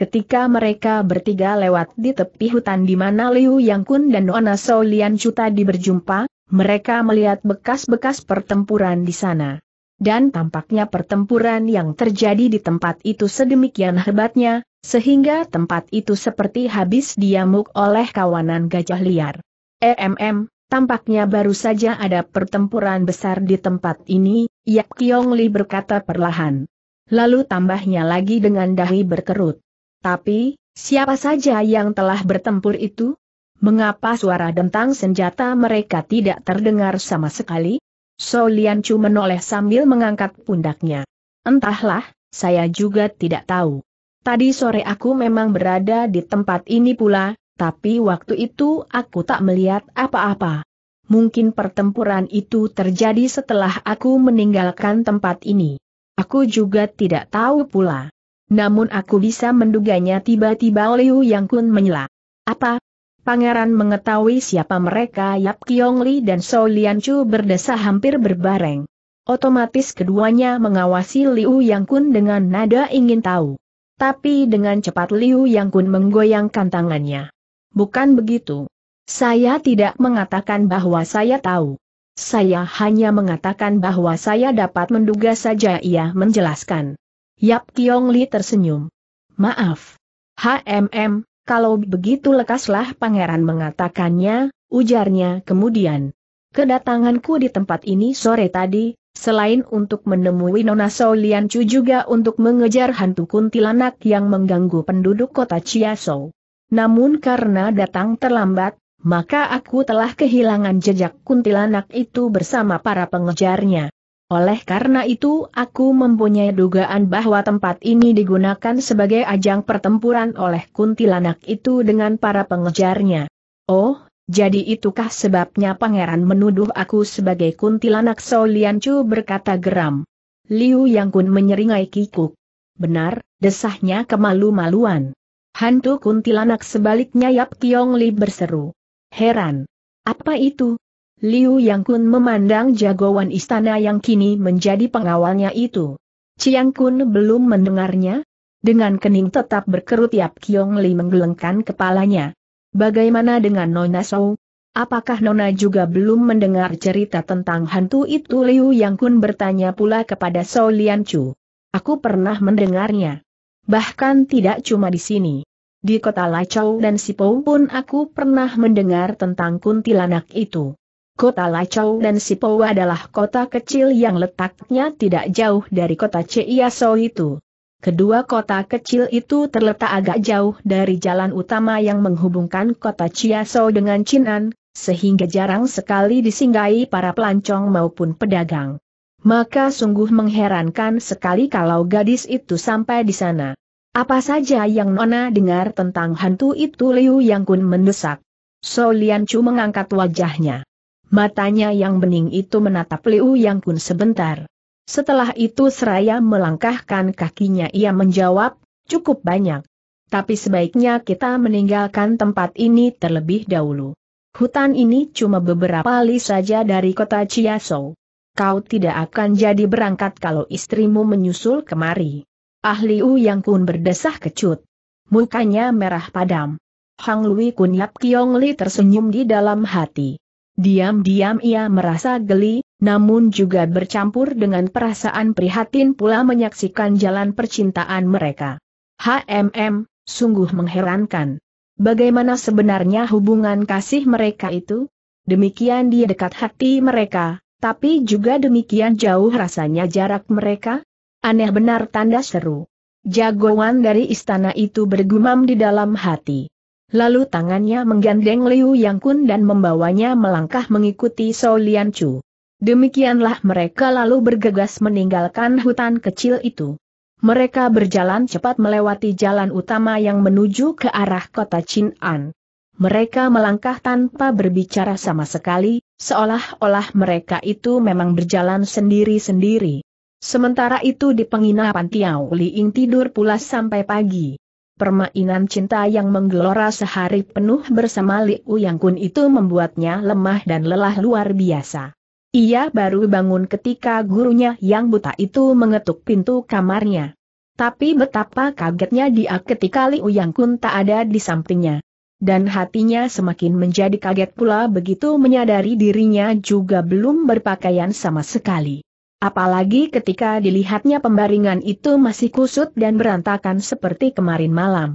Ketika mereka bertiga lewat di tepi hutan di mana Liu Yang Kun dan Nona So Lian Chu tadi berjumpa, mereka melihat bekas-bekas pertempuran di sana. Dan tampaknya pertempuran yang terjadi di tempat itu sedemikian hebatnya, sehingga tempat itu seperti habis diamuk oleh kawanan gajah liar. EMM, tampaknya baru saja ada pertempuran besar di tempat ini, Yak Kiong Li berkata perlahan. Lalu tambahnya lagi dengan dahi berkerut. Tapi, siapa saja yang telah bertempur itu? Mengapa suara dentang senjata mereka tidak terdengar sama sekali? So Lian Chu menoleh sambil mengangkat pundaknya. Entahlah, saya juga tidak tahu. Tadi sore aku memang berada di tempat ini pula, tapi waktu itu aku tak melihat apa-apa. Mungkin pertempuran itu terjadi setelah aku meninggalkan tempat ini. Aku juga tidak tahu pula. Namun aku bisa menduganya tiba-tiba Liu Yang Kun menyela. Apa? Pangeran mengetahui siapa mereka Yap Kiong Li dan So Lian Chu berdesa hampir berbareng. Otomatis keduanya mengawasi Liu Yang Kun dengan nada ingin tahu. Tapi dengan cepat Liu Yang Kun menggoyangkan tangannya. Bukan begitu. Saya tidak mengatakan bahwa saya tahu. Saya hanya mengatakan bahwa saya dapat menduga saja ia menjelaskan. Yap Kiong Li tersenyum. Maaf. HMM, kalau begitu lekaslah pangeran mengatakannya, ujarnya kemudian. Kedatanganku di tempat ini sore tadi, selain untuk menemui Nona Solian Chu juga untuk mengejar hantu kuntilanak yang mengganggu penduduk kota Chiasso. Namun karena datang terlambat, maka aku telah kehilangan jejak kuntilanak itu bersama para pengejarnya. Oleh karena itu aku mempunyai dugaan bahwa tempat ini digunakan sebagai ajang pertempuran oleh kuntilanak itu dengan para pengejarnya. Oh, jadi itukah sebabnya pangeran menuduh aku sebagai kuntilanak Chu berkata geram. Liu Yang Kun menyeringai kikuk. Benar, desahnya kemalu-maluan. Hantu kuntilanak sebaliknya Yap Kiong Li berseru. Heran. Apa itu? Liu Yang Kun memandang jagoan istana yang kini menjadi pengawalnya itu. Chiang Kun belum mendengarnya. Dengan kening tetap berkerut Yap Kiong Li menggelengkan kepalanya. Bagaimana dengan Nona Sou? Apakah Nona juga belum mendengar cerita tentang hantu itu? Liu Yang Kun bertanya pula kepada Sou Lian Chu. Aku pernah mendengarnya. Bahkan tidak cuma di sini. Di kota Lachau dan Sipou pun aku pernah mendengar tentang kuntilanak itu. Kota Lachau dan Sipou adalah kota kecil yang letaknya tidak jauh dari kota Ciaso itu. Kedua kota kecil itu terletak agak jauh dari jalan utama yang menghubungkan kota Ciaso dengan Chinan, sehingga jarang sekali disinggahi para pelancong maupun pedagang. Maka sungguh mengherankan sekali kalau gadis itu sampai di sana. Apa saja yang Nona dengar tentang hantu itu Liu Yang Kun mendesak. So Lian Chu mengangkat wajahnya. Matanya yang bening itu menatap Liu Yang Kun sebentar. Setelah itu seraya melangkahkan kakinya ia menjawab, cukup banyak. Tapi sebaiknya kita meninggalkan tempat ini terlebih dahulu. Hutan ini cuma beberapa li saja dari kota Chiasso. Kau tidak akan jadi berangkat kalau istrimu menyusul kemari. Ahli U Yang Kun berdesah kecut. Mukanya merah padam. Hang Lui Kun Yap Kiong Li tersenyum di dalam hati. Diam-diam ia merasa geli, namun juga bercampur dengan perasaan prihatin pula menyaksikan jalan percintaan mereka. HMM, sungguh mengherankan. Bagaimana sebenarnya hubungan kasih mereka itu? Demikian dia dekat hati mereka, tapi juga demikian jauh rasanya jarak mereka? Aneh benar tanda seru. Jagoan dari istana itu bergumam di dalam hati. Lalu tangannya menggandeng Liu Yang Kun dan membawanya melangkah mengikuti Shou Lian Chu. Demikianlah mereka lalu bergegas meninggalkan hutan kecil itu. Mereka berjalan cepat melewati jalan utama yang menuju ke arah kota Chin'an. Mereka melangkah tanpa berbicara sama sekali, seolah-olah mereka itu memang berjalan sendiri-sendiri. Sementara itu di penginapan Tiao Ying tidur pulas sampai pagi. Permainan cinta yang menggelora sehari penuh bersama Liu Yang Kun itu membuatnya lemah dan lelah luar biasa. Ia baru bangun ketika gurunya yang buta itu mengetuk pintu kamarnya. Tapi betapa kagetnya dia ketika Liu Yang Kun tak ada di sampingnya. Dan hatinya semakin menjadi kaget pula begitu menyadari dirinya juga belum berpakaian sama sekali. Apalagi ketika dilihatnya pembaringan itu masih kusut dan berantakan seperti kemarin malam.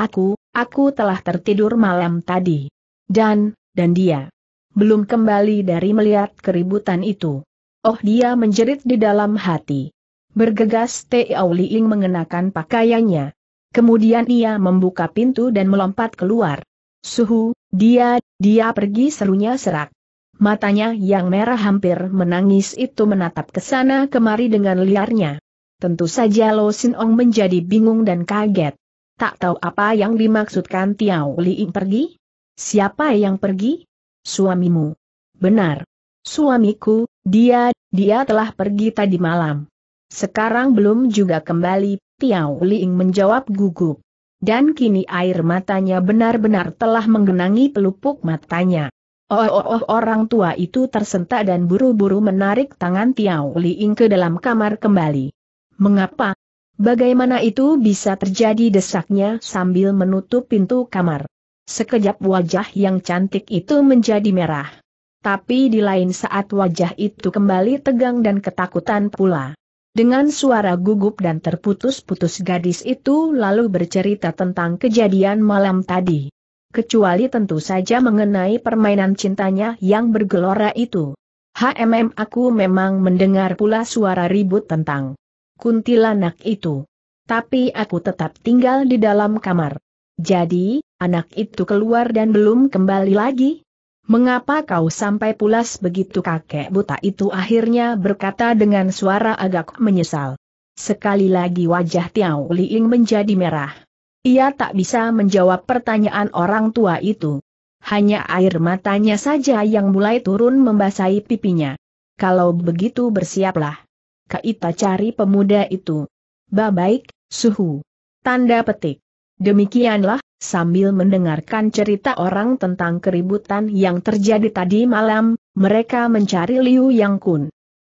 Aku, aku telah tertidur malam tadi. Dan, dan dia. Belum kembali dari melihat keributan itu. Oh dia menjerit di dalam hati. Bergegas Tiao Liing mengenakan pakaiannya. Kemudian ia membuka pintu dan melompat keluar. Suhu, dia, dia pergi serunya serak matanya yang merah hampir menangis itu menatap ke sana kemari dengan liarnya. Tentu saja Lo Sin Ong menjadi bingung dan kaget. Tak tahu apa yang dimaksudkan Tiao Liing pergi? Siapa yang pergi? Suamimu. Benar. Suamiku, dia, dia telah pergi tadi malam. Sekarang belum juga kembali, Tiao Liing menjawab gugup. Dan kini air matanya benar-benar telah menggenangi pelupuk matanya. Oh, oh, oh, orang tua itu tersentak dan buru-buru menarik tangan Tiao Liing ke dalam kamar kembali. Mengapa? Bagaimana itu bisa terjadi desaknya sambil menutup pintu kamar. Sekejap wajah yang cantik itu menjadi merah. Tapi di lain saat wajah itu kembali tegang dan ketakutan pula. Dengan suara gugup dan terputus-putus gadis itu lalu bercerita tentang kejadian malam tadi kecuali tentu saja mengenai permainan cintanya yang bergelora itu. HMM aku memang mendengar pula suara ribut tentang kuntilanak itu. Tapi aku tetap tinggal di dalam kamar. Jadi, anak itu keluar dan belum kembali lagi? Mengapa kau sampai pulas begitu kakek buta itu akhirnya berkata dengan suara agak menyesal. Sekali lagi wajah Tiao Liing menjadi merah. Ia tak bisa menjawab pertanyaan orang tua itu. Hanya air matanya saja yang mulai turun membasahi pipinya. Kalau begitu bersiaplah. Kita cari pemuda itu. Babaik, suhu. Tanda petik. Demikianlah, sambil mendengarkan cerita orang tentang keributan yang terjadi tadi malam, mereka mencari Liu Yang Kun.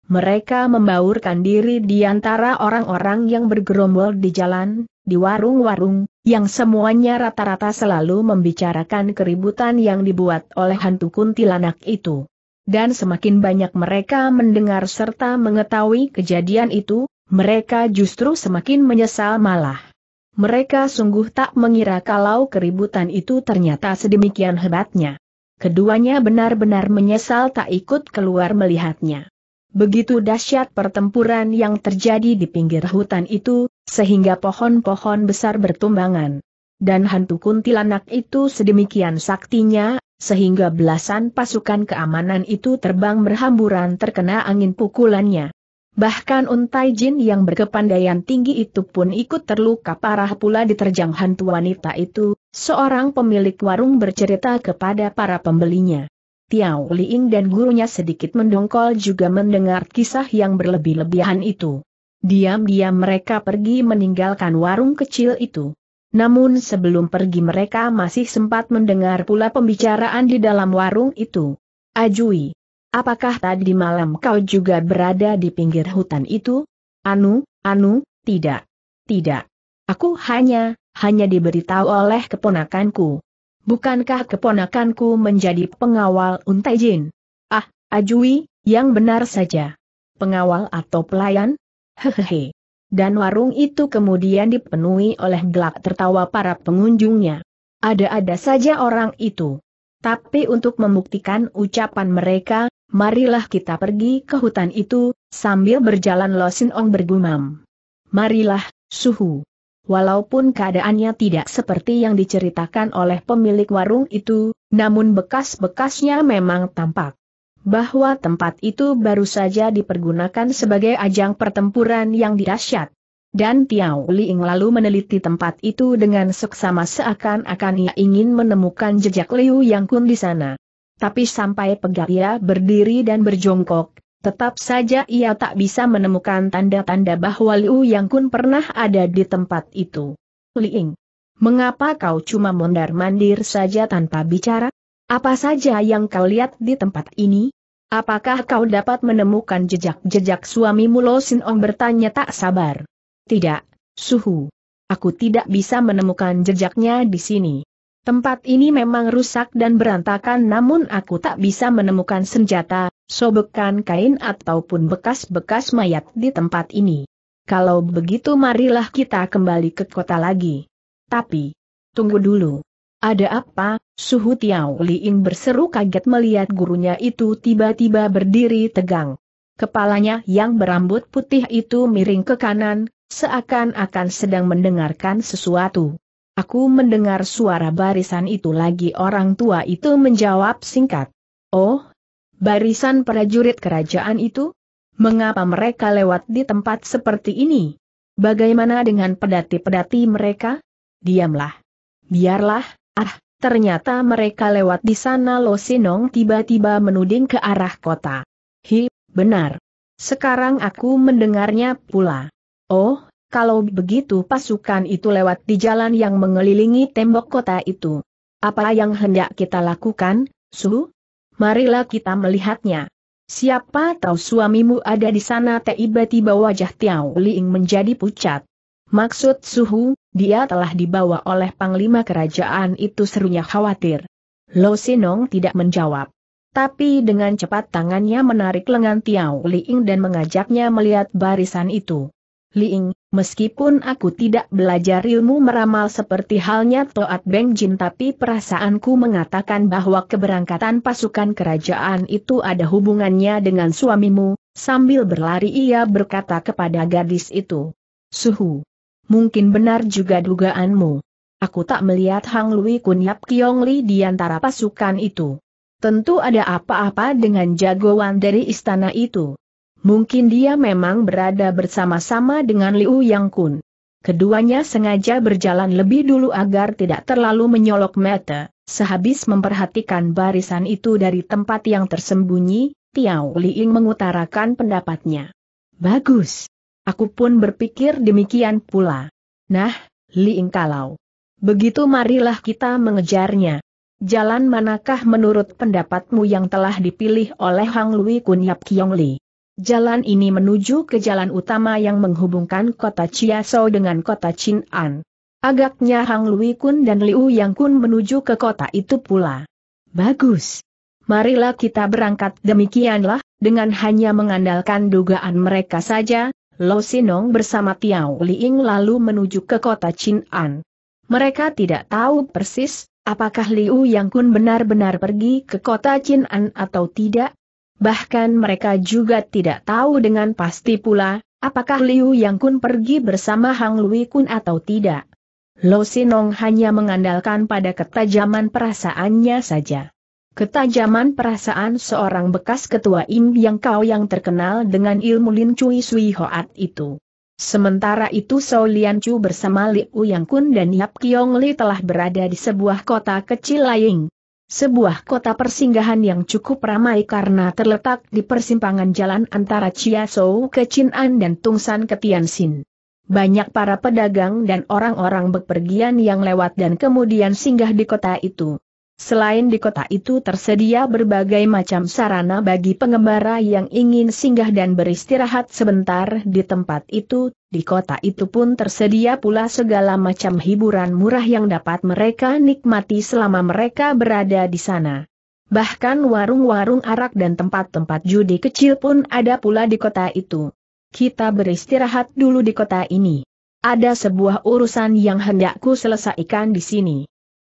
Mereka membaurkan diri di antara orang-orang yang bergerombol di jalan, di warung-warung, yang semuanya rata-rata selalu membicarakan keributan yang dibuat oleh hantu kuntilanak itu. Dan semakin banyak mereka mendengar serta mengetahui kejadian itu, mereka justru semakin menyesal malah. Mereka sungguh tak mengira kalau keributan itu ternyata sedemikian hebatnya. Keduanya benar-benar menyesal tak ikut keluar melihatnya. Begitu dahsyat pertempuran yang terjadi di pinggir hutan itu, sehingga pohon-pohon besar bertumbangan. Dan hantu kuntilanak itu sedemikian saktinya, sehingga belasan pasukan keamanan itu terbang berhamburan terkena angin pukulannya. Bahkan untai jin yang berkepandaian tinggi itu pun ikut terluka parah pula diterjang hantu wanita itu, seorang pemilik warung bercerita kepada para pembelinya. Tiao Liing dan gurunya sedikit mendongkol juga mendengar kisah yang berlebih-lebihan itu. Diam-diam mereka pergi meninggalkan warung kecil itu. Namun sebelum pergi mereka masih sempat mendengar pula pembicaraan di dalam warung itu. Ajui, apakah tadi malam kau juga berada di pinggir hutan itu? Anu, Anu, tidak. Tidak. Aku hanya, hanya diberitahu oleh keponakanku. Bukankah keponakanku menjadi pengawal Untai Jin? Ah, Ajui, yang benar saja. Pengawal atau pelayan? Hehehe. Dan warung itu kemudian dipenuhi oleh gelak tertawa para pengunjungnya. Ada-ada saja orang itu. Tapi untuk membuktikan ucapan mereka, marilah kita pergi ke hutan itu, sambil berjalan Losin Ong bergumam. Marilah, suhu. Walaupun keadaannya tidak seperti yang diceritakan oleh pemilik warung itu, namun bekas-bekasnya memang tampak bahwa tempat itu baru saja dipergunakan sebagai ajang pertempuran yang dirasyat. Dan Tiao Liing lalu meneliti tempat itu dengan seksama seakan-akan ia ingin menemukan jejak Liu Yang Kun di sana. Tapi sampai pegak ia berdiri dan berjongkok, tetap saja ia tak bisa menemukan tanda-tanda bahwa Liu Yang Kun pernah ada di tempat itu. Liing, mengapa kau cuma mondar-mandir saja tanpa bicara? Apa saja yang kau lihat di tempat ini? Apakah kau dapat menemukan jejak-jejak suamimu Lo Sin Ong bertanya tak sabar? Tidak, Suhu. Aku tidak bisa menemukan jejaknya di sini. Tempat ini memang rusak dan berantakan namun aku tak bisa menemukan senjata, sobekan kain ataupun bekas-bekas mayat di tempat ini. Kalau begitu marilah kita kembali ke kota lagi. Tapi, tunggu dulu. Ada apa, Suhu Tiao Liing berseru kaget melihat gurunya itu tiba-tiba berdiri tegang. Kepalanya yang berambut putih itu miring ke kanan, seakan-akan sedang mendengarkan sesuatu. Aku mendengar suara barisan itu lagi orang tua itu menjawab singkat. Oh, barisan prajurit kerajaan itu? Mengapa mereka lewat di tempat seperti ini? Bagaimana dengan pedati-pedati mereka? Diamlah. Biarlah, ah, Ternyata mereka lewat di sana Lo Sinong tiba-tiba menuding ke arah kota. Hi, benar. Sekarang aku mendengarnya pula. Oh, kalau begitu pasukan itu lewat di jalan yang mengelilingi tembok kota itu. Apa yang hendak kita lakukan, Su? Marilah kita melihatnya. Siapa tahu suamimu ada di sana tiba-tiba wajah Tiao Liing menjadi pucat. Maksud Suhu, dia telah dibawa oleh panglima kerajaan itu serunya khawatir. Lo Sinong tidak menjawab. Tapi dengan cepat tangannya menarik lengan Tiao Liing dan mengajaknya melihat barisan itu. Liing, meskipun aku tidak belajar ilmu meramal seperti halnya Toat Beng Jin tapi perasaanku mengatakan bahwa keberangkatan pasukan kerajaan itu ada hubungannya dengan suamimu, sambil berlari ia berkata kepada gadis itu. Suhu, mungkin benar juga dugaanmu. Aku tak melihat Hang Lui Kun Yap Kiong Li di antara pasukan itu. Tentu ada apa-apa dengan jagoan dari istana itu. Mungkin dia memang berada bersama-sama dengan Liu Yang Kun. Keduanya sengaja berjalan lebih dulu agar tidak terlalu menyolok mata. Sehabis memperhatikan barisan itu dari tempat yang tersembunyi, Tiao Ying mengutarakan pendapatnya. Bagus. Aku pun berpikir demikian pula. Nah, Liing kalau. Begitu marilah kita mengejarnya. Jalan manakah menurut pendapatmu yang telah dipilih oleh Hang Lui Kun Yap Kiong Li? Jalan ini menuju ke jalan utama yang menghubungkan kota So dengan kota Chin An. Agaknya Hang Lui Kun dan Liu Yang Kun menuju ke kota itu pula. Bagus. Marilah kita berangkat demikianlah, dengan hanya mengandalkan dugaan mereka saja, Lo Sinong bersama Piao Liing lalu menuju ke kota Chin'an. Mereka tidak tahu persis, apakah Liu Yang Kun benar-benar pergi ke kota Chin'an atau tidak. Bahkan mereka juga tidak tahu dengan pasti pula, apakah Liu Yang Kun pergi bersama Hang Lui Kun atau tidak. Lo Sinong hanya mengandalkan pada ketajaman perasaannya saja. Ketajaman perasaan seorang bekas ketua Im yang kau yang terkenal dengan ilmu Lin Cui Sui Hoat itu. Sementara itu Sao Lian Chu bersama Li U Yang Kun dan Yap Kiong Li telah berada di sebuah kota kecil lain. Sebuah kota persinggahan yang cukup ramai karena terletak di persimpangan jalan antara Chia Sou ke Chin An dan Tung San ke Sin. Banyak para pedagang dan orang-orang bepergian yang lewat dan kemudian singgah di kota itu. Selain di kota itu tersedia berbagai macam sarana bagi pengembara yang ingin singgah dan beristirahat sebentar di tempat itu, di kota itu pun tersedia pula segala macam hiburan murah yang dapat mereka nikmati selama mereka berada di sana. Bahkan warung-warung arak dan tempat-tempat judi kecil pun ada pula di kota itu. Kita beristirahat dulu di kota ini. Ada sebuah urusan yang hendakku selesaikan di sini.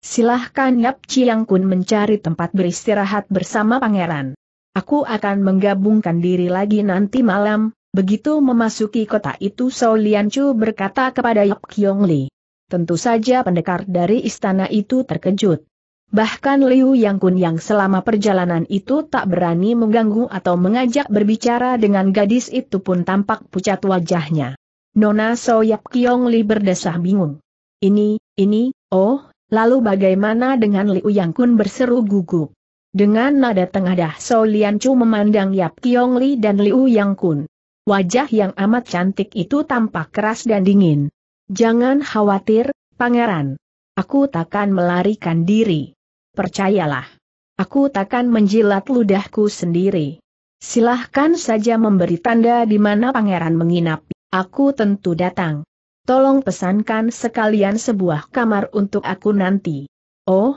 Silahkan Yap Chiang Kun mencari tempat beristirahat bersama pangeran. Aku akan menggabungkan diri lagi nanti malam, begitu memasuki kota itu So Lian Chu berkata kepada Yap Kiong Li. Tentu saja pendekar dari istana itu terkejut. Bahkan Liu Yang Kun yang selama perjalanan itu tak berani mengganggu atau mengajak berbicara dengan gadis itu pun tampak pucat wajahnya. Nona So Yap Kiong Li berdesah bingung. Ini, ini, oh, Lalu bagaimana dengan Liu Yang Kun berseru gugup? Dengan nada tengadah So Lian Chu memandang Yap Kiong Li dan Liu Yang Kun. Wajah yang amat cantik itu tampak keras dan dingin. Jangan khawatir, pangeran. Aku takkan melarikan diri. Percayalah. Aku takkan menjilat ludahku sendiri. Silahkan saja memberi tanda di mana pangeran menginap. Aku tentu datang tolong pesankan sekalian sebuah kamar untuk aku nanti. Oh,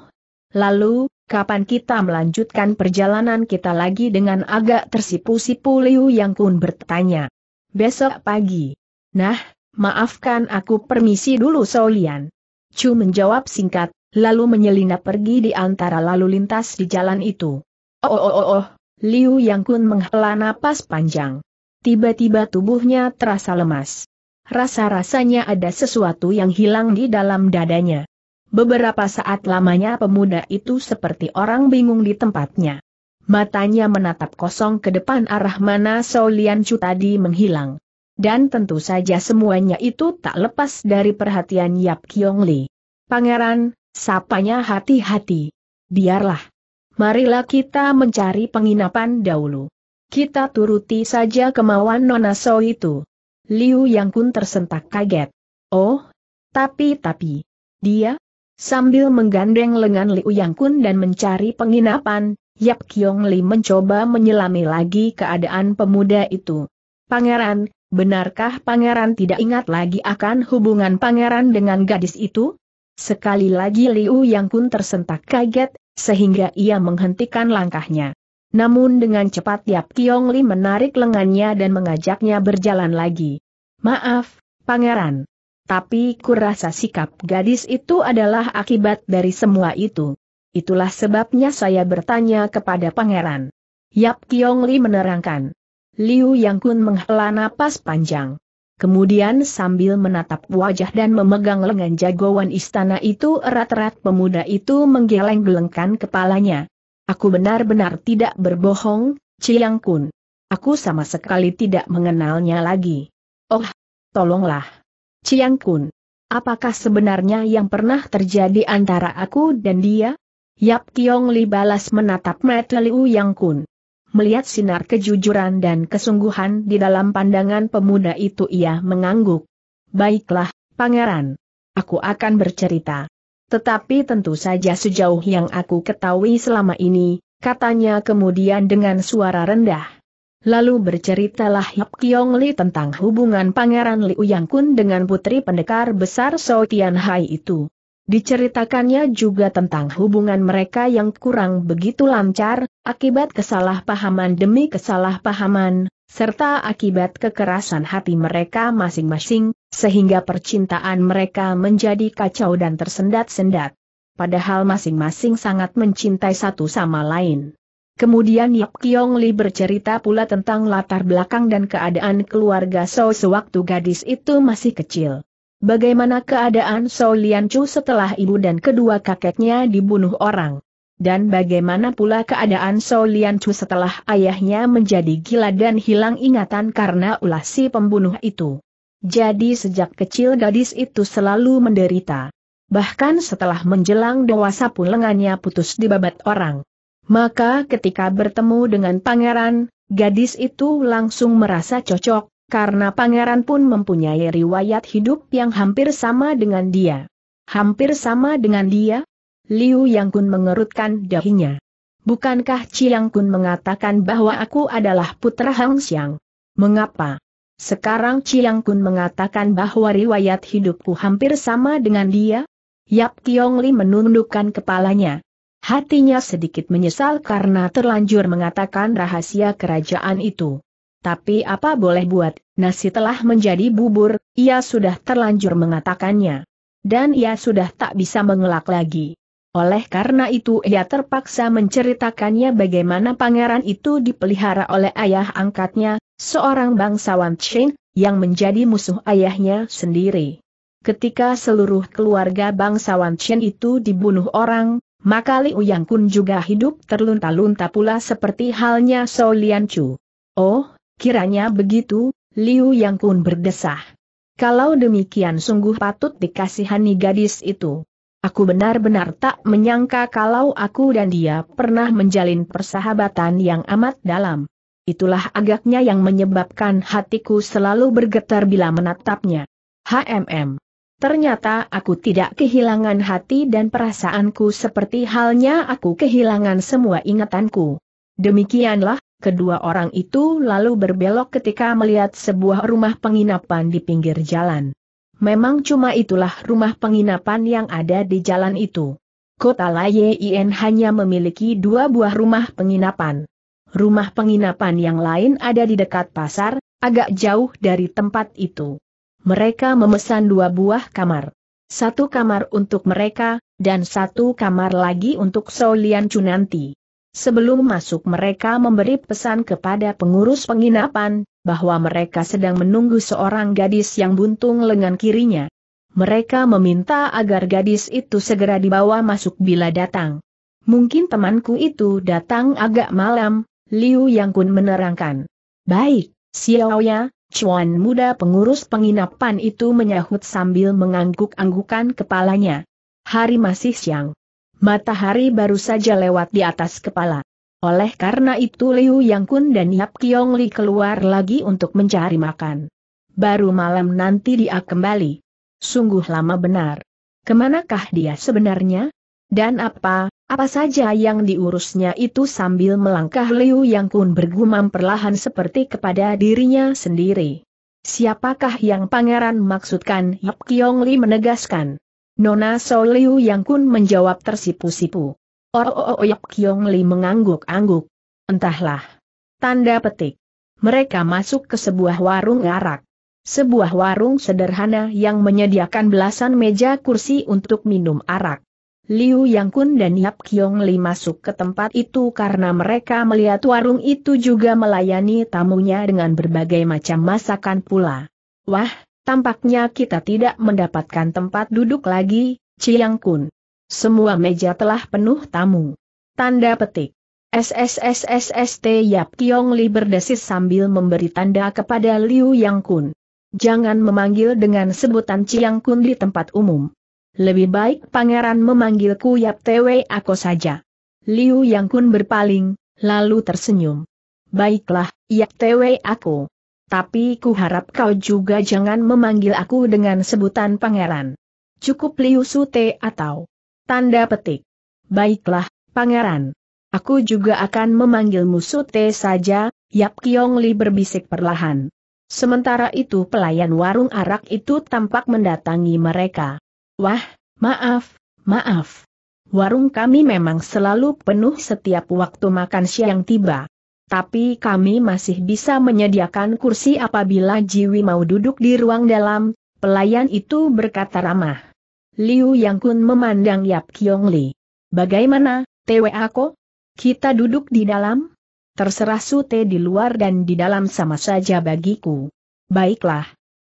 lalu, kapan kita melanjutkan perjalanan kita lagi dengan agak tersipu-sipu Liu Yang Kun bertanya. Besok pagi. Nah, maafkan aku permisi dulu Solian. Chu menjawab singkat, lalu menyelinap pergi di antara lalu lintas di jalan itu. Oh oh oh oh, Liu Yang Kun menghela napas panjang. Tiba-tiba tubuhnya terasa lemas rasa-rasanya ada sesuatu yang hilang di dalam dadanya. Beberapa saat lamanya pemuda itu seperti orang bingung di tempatnya. Matanya menatap kosong ke depan arah mana Saulian tadi menghilang. Dan tentu saja semuanya itu tak lepas dari perhatian Yap Kiong Li. Pangeran, sapanya hati-hati. Biarlah. Marilah kita mencari penginapan dahulu. Kita turuti saja kemauan Nona So itu. Liu Yang Kun tersentak kaget. Oh, tapi-tapi. Dia? Sambil menggandeng lengan Liu Yang Kun dan mencari penginapan, Yap Kiong Li mencoba menyelami lagi keadaan pemuda itu. Pangeran, benarkah pangeran tidak ingat lagi akan hubungan pangeran dengan gadis itu? Sekali lagi Liu Yang Kun tersentak kaget, sehingga ia menghentikan langkahnya. Namun dengan cepat Yap Kiong Li menarik lengannya dan mengajaknya berjalan lagi. Maaf, pangeran. Tapi kurasa sikap gadis itu adalah akibat dari semua itu. Itulah sebabnya saya bertanya kepada pangeran. Yap Kiong Li menerangkan. Liu Yang Kun menghela napas panjang. Kemudian sambil menatap wajah dan memegang lengan jagoan istana itu erat-erat pemuda itu menggeleng-gelengkan kepalanya. Aku benar-benar tidak berbohong, Ciyang Kun. Aku sama sekali tidak mengenalnya lagi. Oh, tolonglah. Ciyang Kun. Apakah sebenarnya yang pernah terjadi antara aku dan dia? Yap Kiong Li balas menatap mata Liu Yang Kun. Melihat sinar kejujuran dan kesungguhan di dalam pandangan pemuda itu ia mengangguk. Baiklah, pangeran. Aku akan bercerita. Tetapi tentu saja sejauh yang aku ketahui selama ini, katanya kemudian dengan suara rendah. Lalu berceritalah Yap Kiong Li tentang hubungan Pangeran Liu Yang Kun dengan putri pendekar besar So Tian Hai itu. Diceritakannya juga tentang hubungan mereka yang kurang begitu lancar, akibat kesalahpahaman demi kesalahpahaman, serta akibat kekerasan hati mereka masing-masing, sehingga percintaan mereka menjadi kacau dan tersendat-sendat. Padahal masing-masing sangat mencintai satu sama lain. Kemudian Yap Kiong Li bercerita pula tentang latar belakang dan keadaan keluarga So sewaktu gadis itu masih kecil. Bagaimana keadaan So Lian Chu setelah ibu dan kedua kakeknya dibunuh orang? Dan bagaimana pula keadaan So Lian Chu setelah ayahnya menjadi gila dan hilang ingatan karena ulah si pembunuh itu? Jadi sejak kecil gadis itu selalu menderita. Bahkan setelah menjelang dewasa pun lengannya putus dibabat orang. Maka ketika bertemu dengan pangeran, gadis itu langsung merasa cocok, karena pangeran pun mempunyai riwayat hidup yang hampir sama dengan dia. Hampir sama dengan dia? Liu Yang Kun mengerutkan dahinya. Bukankah Chiang Kun mengatakan bahwa aku adalah putra Hang Xiang? Mengapa? Sekarang Chiang Kun mengatakan bahwa riwayat hidupku hampir sama dengan dia? Yap Kiong Li menundukkan kepalanya. Hatinya sedikit menyesal karena terlanjur mengatakan rahasia kerajaan itu. Tapi apa boleh buat, nasi telah menjadi bubur, ia sudah terlanjur mengatakannya. Dan ia sudah tak bisa mengelak lagi. Oleh karena itu ia terpaksa menceritakannya bagaimana pangeran itu dipelihara oleh ayah angkatnya, seorang bangsawan Chen, yang menjadi musuh ayahnya sendiri. Ketika seluruh keluarga bangsawan Chen itu dibunuh orang, maka Liu Yang Kun juga hidup terlunta-lunta pula seperti halnya Shou Lian Chu. Oh, kiranya begitu, Liu Yang Kun berdesah. Kalau demikian sungguh patut dikasihani gadis itu. Aku benar-benar tak menyangka kalau aku dan dia pernah menjalin persahabatan yang amat dalam itulah agaknya yang menyebabkan hatiku selalu bergetar bila menatapnya. HMM. Ternyata aku tidak kehilangan hati dan perasaanku seperti halnya aku kehilangan semua ingatanku. Demikianlah, kedua orang itu lalu berbelok ketika melihat sebuah rumah penginapan di pinggir jalan. Memang cuma itulah rumah penginapan yang ada di jalan itu. Kota Layein hanya memiliki dua buah rumah penginapan. Rumah penginapan yang lain ada di dekat pasar, agak jauh dari tempat itu. Mereka memesan dua buah kamar. Satu kamar untuk mereka, dan satu kamar lagi untuk Solian Cunanti. Sebelum masuk mereka memberi pesan kepada pengurus penginapan, bahwa mereka sedang menunggu seorang gadis yang buntung lengan kirinya. Mereka meminta agar gadis itu segera dibawa masuk bila datang. Mungkin temanku itu datang agak malam, Liu Yang Kun menerangkan. Baik, Xiao Ya, Chuan muda pengurus penginapan itu menyahut sambil mengangguk-anggukan kepalanya. Hari masih siang. Matahari baru saja lewat di atas kepala. Oleh karena itu Liu Yang Kun dan Yap Kiong Li keluar lagi untuk mencari makan. Baru malam nanti dia kembali. Sungguh lama benar. Kemanakah dia sebenarnya? Dan apa, apa saja yang diurusnya itu sambil melangkah Liu Yang Kun bergumam perlahan seperti kepada dirinya sendiri. Siapakah yang pangeran maksudkan? Yap Kiong Li menegaskan. Nona So Liu Yang Kun menjawab tersipu-sipu. Oh, oh, oh, Yap Kiong Li mengangguk-angguk. Entahlah. Tanda petik. Mereka masuk ke sebuah warung arak. Sebuah warung sederhana yang menyediakan belasan meja kursi untuk minum arak. Liu Yang Kun dan Yap Kiong Li masuk ke tempat itu karena mereka melihat warung itu juga melayani tamunya dengan berbagai macam masakan pula. Wah, tampaknya kita tidak mendapatkan tempat duduk lagi, Chiang Kun. Semua meja telah penuh tamu. Tanda petik. SSSSST Yap Kiong Li berdesis sambil memberi tanda kepada Liu Yang Kun. Jangan memanggil dengan sebutan Chiang Kun di tempat umum. Lebih baik pangeran memanggilku Yap Tewe aku saja. Liu Yang Kun berpaling, lalu tersenyum. Baiklah, Yap Tewe aku. Tapi ku harap kau juga jangan memanggil aku dengan sebutan pangeran. Cukup Liu Sute atau tanda petik. Baiklah, pangeran. Aku juga akan memanggilmu Sute saja, Yap Kiong Li berbisik perlahan. Sementara itu pelayan warung arak itu tampak mendatangi mereka. Wah, maaf, maaf. Warung kami memang selalu penuh setiap waktu makan siang tiba. Tapi kami masih bisa menyediakan kursi apabila Jiwi mau duduk di ruang dalam, pelayan itu berkata ramah. Liu Yang Kun memandang Yap Kiong Li. Bagaimana, Tewe Ako? Kita duduk di dalam? Terserah sute di luar dan di dalam sama saja bagiku. Baiklah.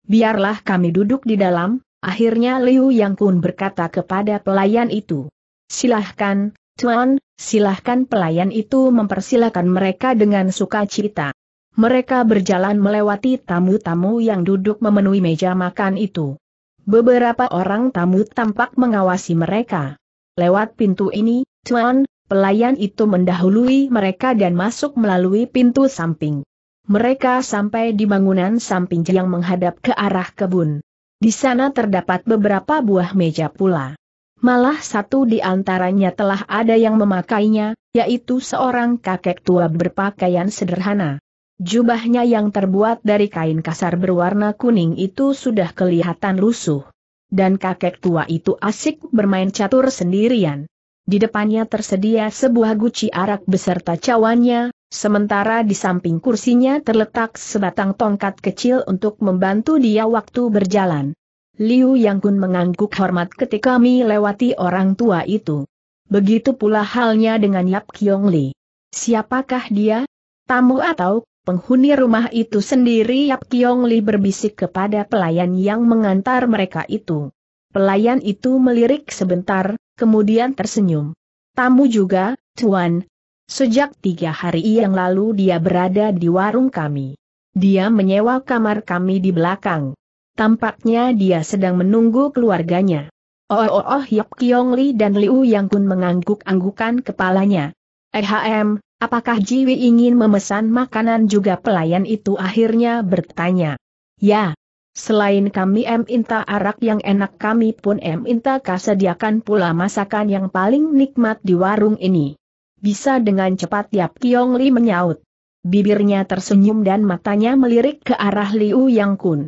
Biarlah kami duduk di dalam, Akhirnya Liu Yang Kun berkata kepada pelayan itu. Silahkan, Tuan, silahkan pelayan itu mempersilahkan mereka dengan sukacita. Mereka berjalan melewati tamu-tamu yang duduk memenuhi meja makan itu. Beberapa orang tamu tampak mengawasi mereka. Lewat pintu ini, Tuan, pelayan itu mendahului mereka dan masuk melalui pintu samping. Mereka sampai di bangunan samping yang menghadap ke arah kebun. Di sana terdapat beberapa buah meja pula. Malah satu di antaranya telah ada yang memakainya, yaitu seorang kakek tua berpakaian sederhana. Jubahnya yang terbuat dari kain kasar berwarna kuning itu sudah kelihatan lusuh. Dan kakek tua itu asik bermain catur sendirian. Di depannya tersedia sebuah guci arak beserta cawannya, Sementara di samping kursinya terletak sebatang tongkat kecil untuk membantu dia waktu berjalan. Liu Yang Kun mengangguk hormat ketika melewati orang tua itu. Begitu pula halnya dengan Yap Kyong Li. Siapakah dia? Tamu atau penghuni rumah itu sendiri Yap Kyong Li berbisik kepada pelayan yang mengantar mereka itu. Pelayan itu melirik sebentar, kemudian tersenyum. Tamu juga, Tuan, Sejak tiga hari yang lalu dia berada di warung kami. Dia menyewa kamar kami di belakang. Tampaknya dia sedang menunggu keluarganya. Oh oh oh Yap Kiong Li dan Liu Yang Kun mengangguk-anggukan kepalanya. Ehm, apakah Jiwi ingin memesan makanan juga pelayan itu akhirnya bertanya. Ya. Selain kami em inta arak yang enak kami pun em inta kasediakan pula masakan yang paling nikmat di warung ini. Bisa dengan cepat Yap Kiong Li menyaut. Bibirnya tersenyum dan matanya melirik ke arah Liu Yang Kun.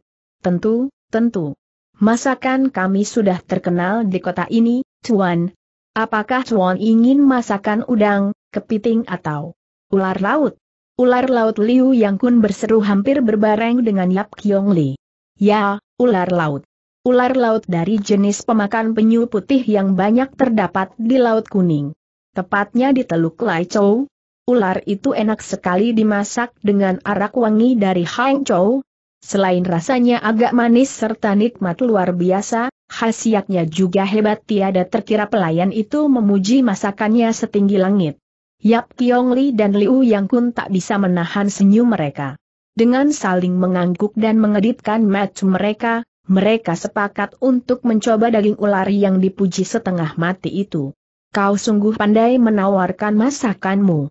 Tentu, tentu. Masakan kami sudah terkenal di kota ini, Tuan. Apakah Tuan ingin masakan udang, kepiting atau ular laut? Ular laut Liu Yang Kun berseru hampir berbareng dengan Yap Kiong Li. Ya, ular laut. Ular laut dari jenis pemakan penyu putih yang banyak terdapat di Laut Kuning tepatnya di Teluk Lai Chow. Ular itu enak sekali dimasak dengan arak wangi dari Hang Chow. Selain rasanya agak manis serta nikmat luar biasa, khasiatnya juga hebat tiada terkira pelayan itu memuji masakannya setinggi langit. Yap Kiong Li dan Liu Yang Kun tak bisa menahan senyum mereka. Dengan saling mengangguk dan mengedipkan match mereka, mereka sepakat untuk mencoba daging ular yang dipuji setengah mati itu. Kau sungguh pandai menawarkan masakanmu.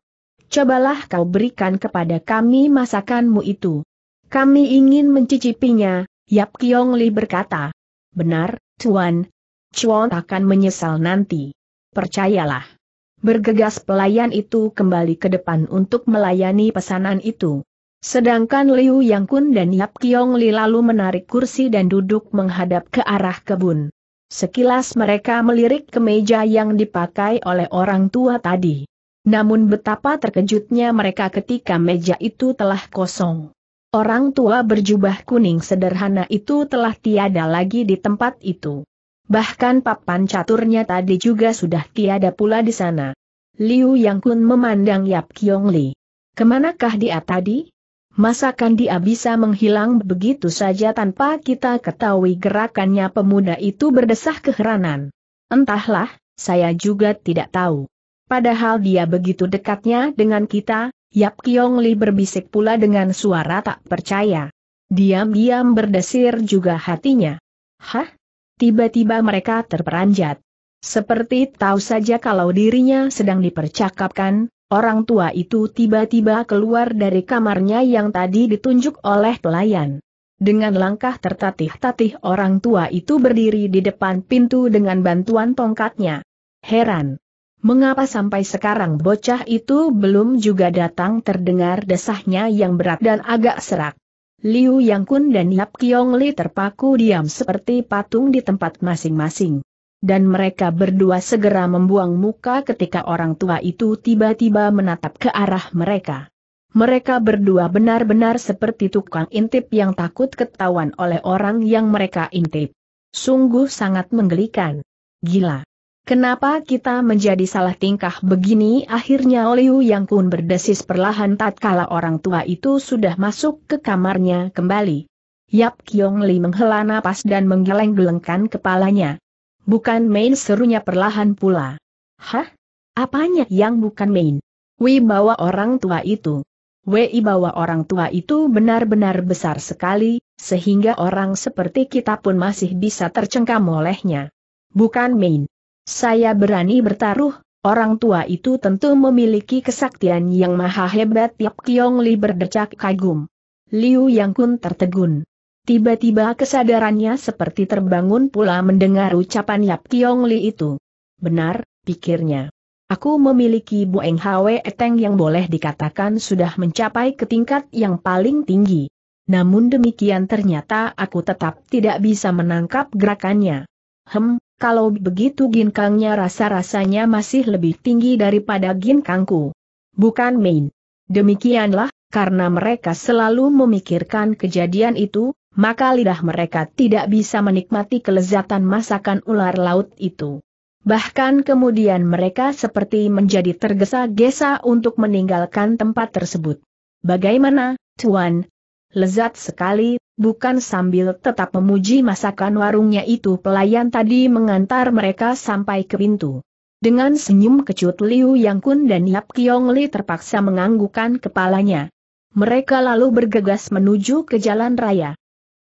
Cobalah kau berikan kepada kami masakanmu itu. Kami ingin mencicipinya, Yap Kiong Li berkata. Benar, Tuan. Chuan akan menyesal nanti. Percayalah. Bergegas pelayan itu kembali ke depan untuk melayani pesanan itu. Sedangkan Liu Yang Kun dan Yap Kiong Li lalu menarik kursi dan duduk menghadap ke arah kebun. Sekilas mereka melirik ke meja yang dipakai oleh orang tua tadi. Namun betapa terkejutnya mereka ketika meja itu telah kosong. Orang tua berjubah kuning sederhana itu telah tiada lagi di tempat itu. Bahkan papan caturnya tadi juga sudah tiada pula di sana. Liu Yang Kun memandang Yap Kiong Li. Kemanakah dia tadi? Masakan dia bisa menghilang begitu saja tanpa kita ketahui gerakannya pemuda itu berdesah keheranan. Entahlah, saya juga tidak tahu. Padahal dia begitu dekatnya dengan kita, Yap Kiong Li berbisik pula dengan suara tak percaya. Diam-diam berdesir juga hatinya. Hah? Tiba-tiba mereka terperanjat. Seperti tahu saja kalau dirinya sedang dipercakapkan, Orang tua itu tiba-tiba keluar dari kamarnya yang tadi ditunjuk oleh pelayan. Dengan langkah tertatih-tatih orang tua itu berdiri di depan pintu dengan bantuan tongkatnya. Heran. Mengapa sampai sekarang bocah itu belum juga datang terdengar desahnya yang berat dan agak serak. Liu Yang Kun dan Yap Kiong Li terpaku diam seperti patung di tempat masing-masing dan mereka berdua segera membuang muka ketika orang tua itu tiba-tiba menatap ke arah mereka. Mereka berdua benar-benar seperti tukang intip yang takut ketahuan oleh orang yang mereka intip. Sungguh sangat menggelikan. Gila. Kenapa kita menjadi salah tingkah begini? Akhirnya Oliu Yang Kun berdesis perlahan tatkala orang tua itu sudah masuk ke kamarnya kembali. Yap Kiong Li menghela napas dan menggeleng-gelengkan kepalanya. Bukan main serunya perlahan pula. Hah? Apanya yang bukan main? Wibawa orang tua itu. Wibawa orang tua itu benar-benar besar sekali, sehingga orang seperti kita pun masih bisa tercengkam olehnya. Bukan main. Saya berani bertaruh, orang tua itu tentu memiliki kesaktian yang maha hebat Yap Kiong Li berdecak kagum. Liu Yang Kun tertegun. Tiba-tiba kesadarannya seperti terbangun pula mendengar ucapan Yap Tiong Li itu. Benar, pikirnya. Aku memiliki Bu Eng Hwe Eteng yang boleh dikatakan sudah mencapai ke tingkat yang paling tinggi. Namun demikian ternyata aku tetap tidak bisa menangkap gerakannya. Hem, kalau begitu ginkangnya rasa-rasanya masih lebih tinggi daripada ginkangku. Bukan main. Demikianlah, karena mereka selalu memikirkan kejadian itu, maka lidah mereka tidak bisa menikmati kelezatan masakan ular laut itu. Bahkan kemudian mereka seperti menjadi tergesa-gesa untuk meninggalkan tempat tersebut. Bagaimana, Tuan? Lezat sekali, bukan sambil tetap memuji masakan warungnya itu pelayan tadi mengantar mereka sampai ke pintu. Dengan senyum kecut Liu Yang Kun dan Yap Kiong Li terpaksa menganggukkan kepalanya. Mereka lalu bergegas menuju ke jalan raya.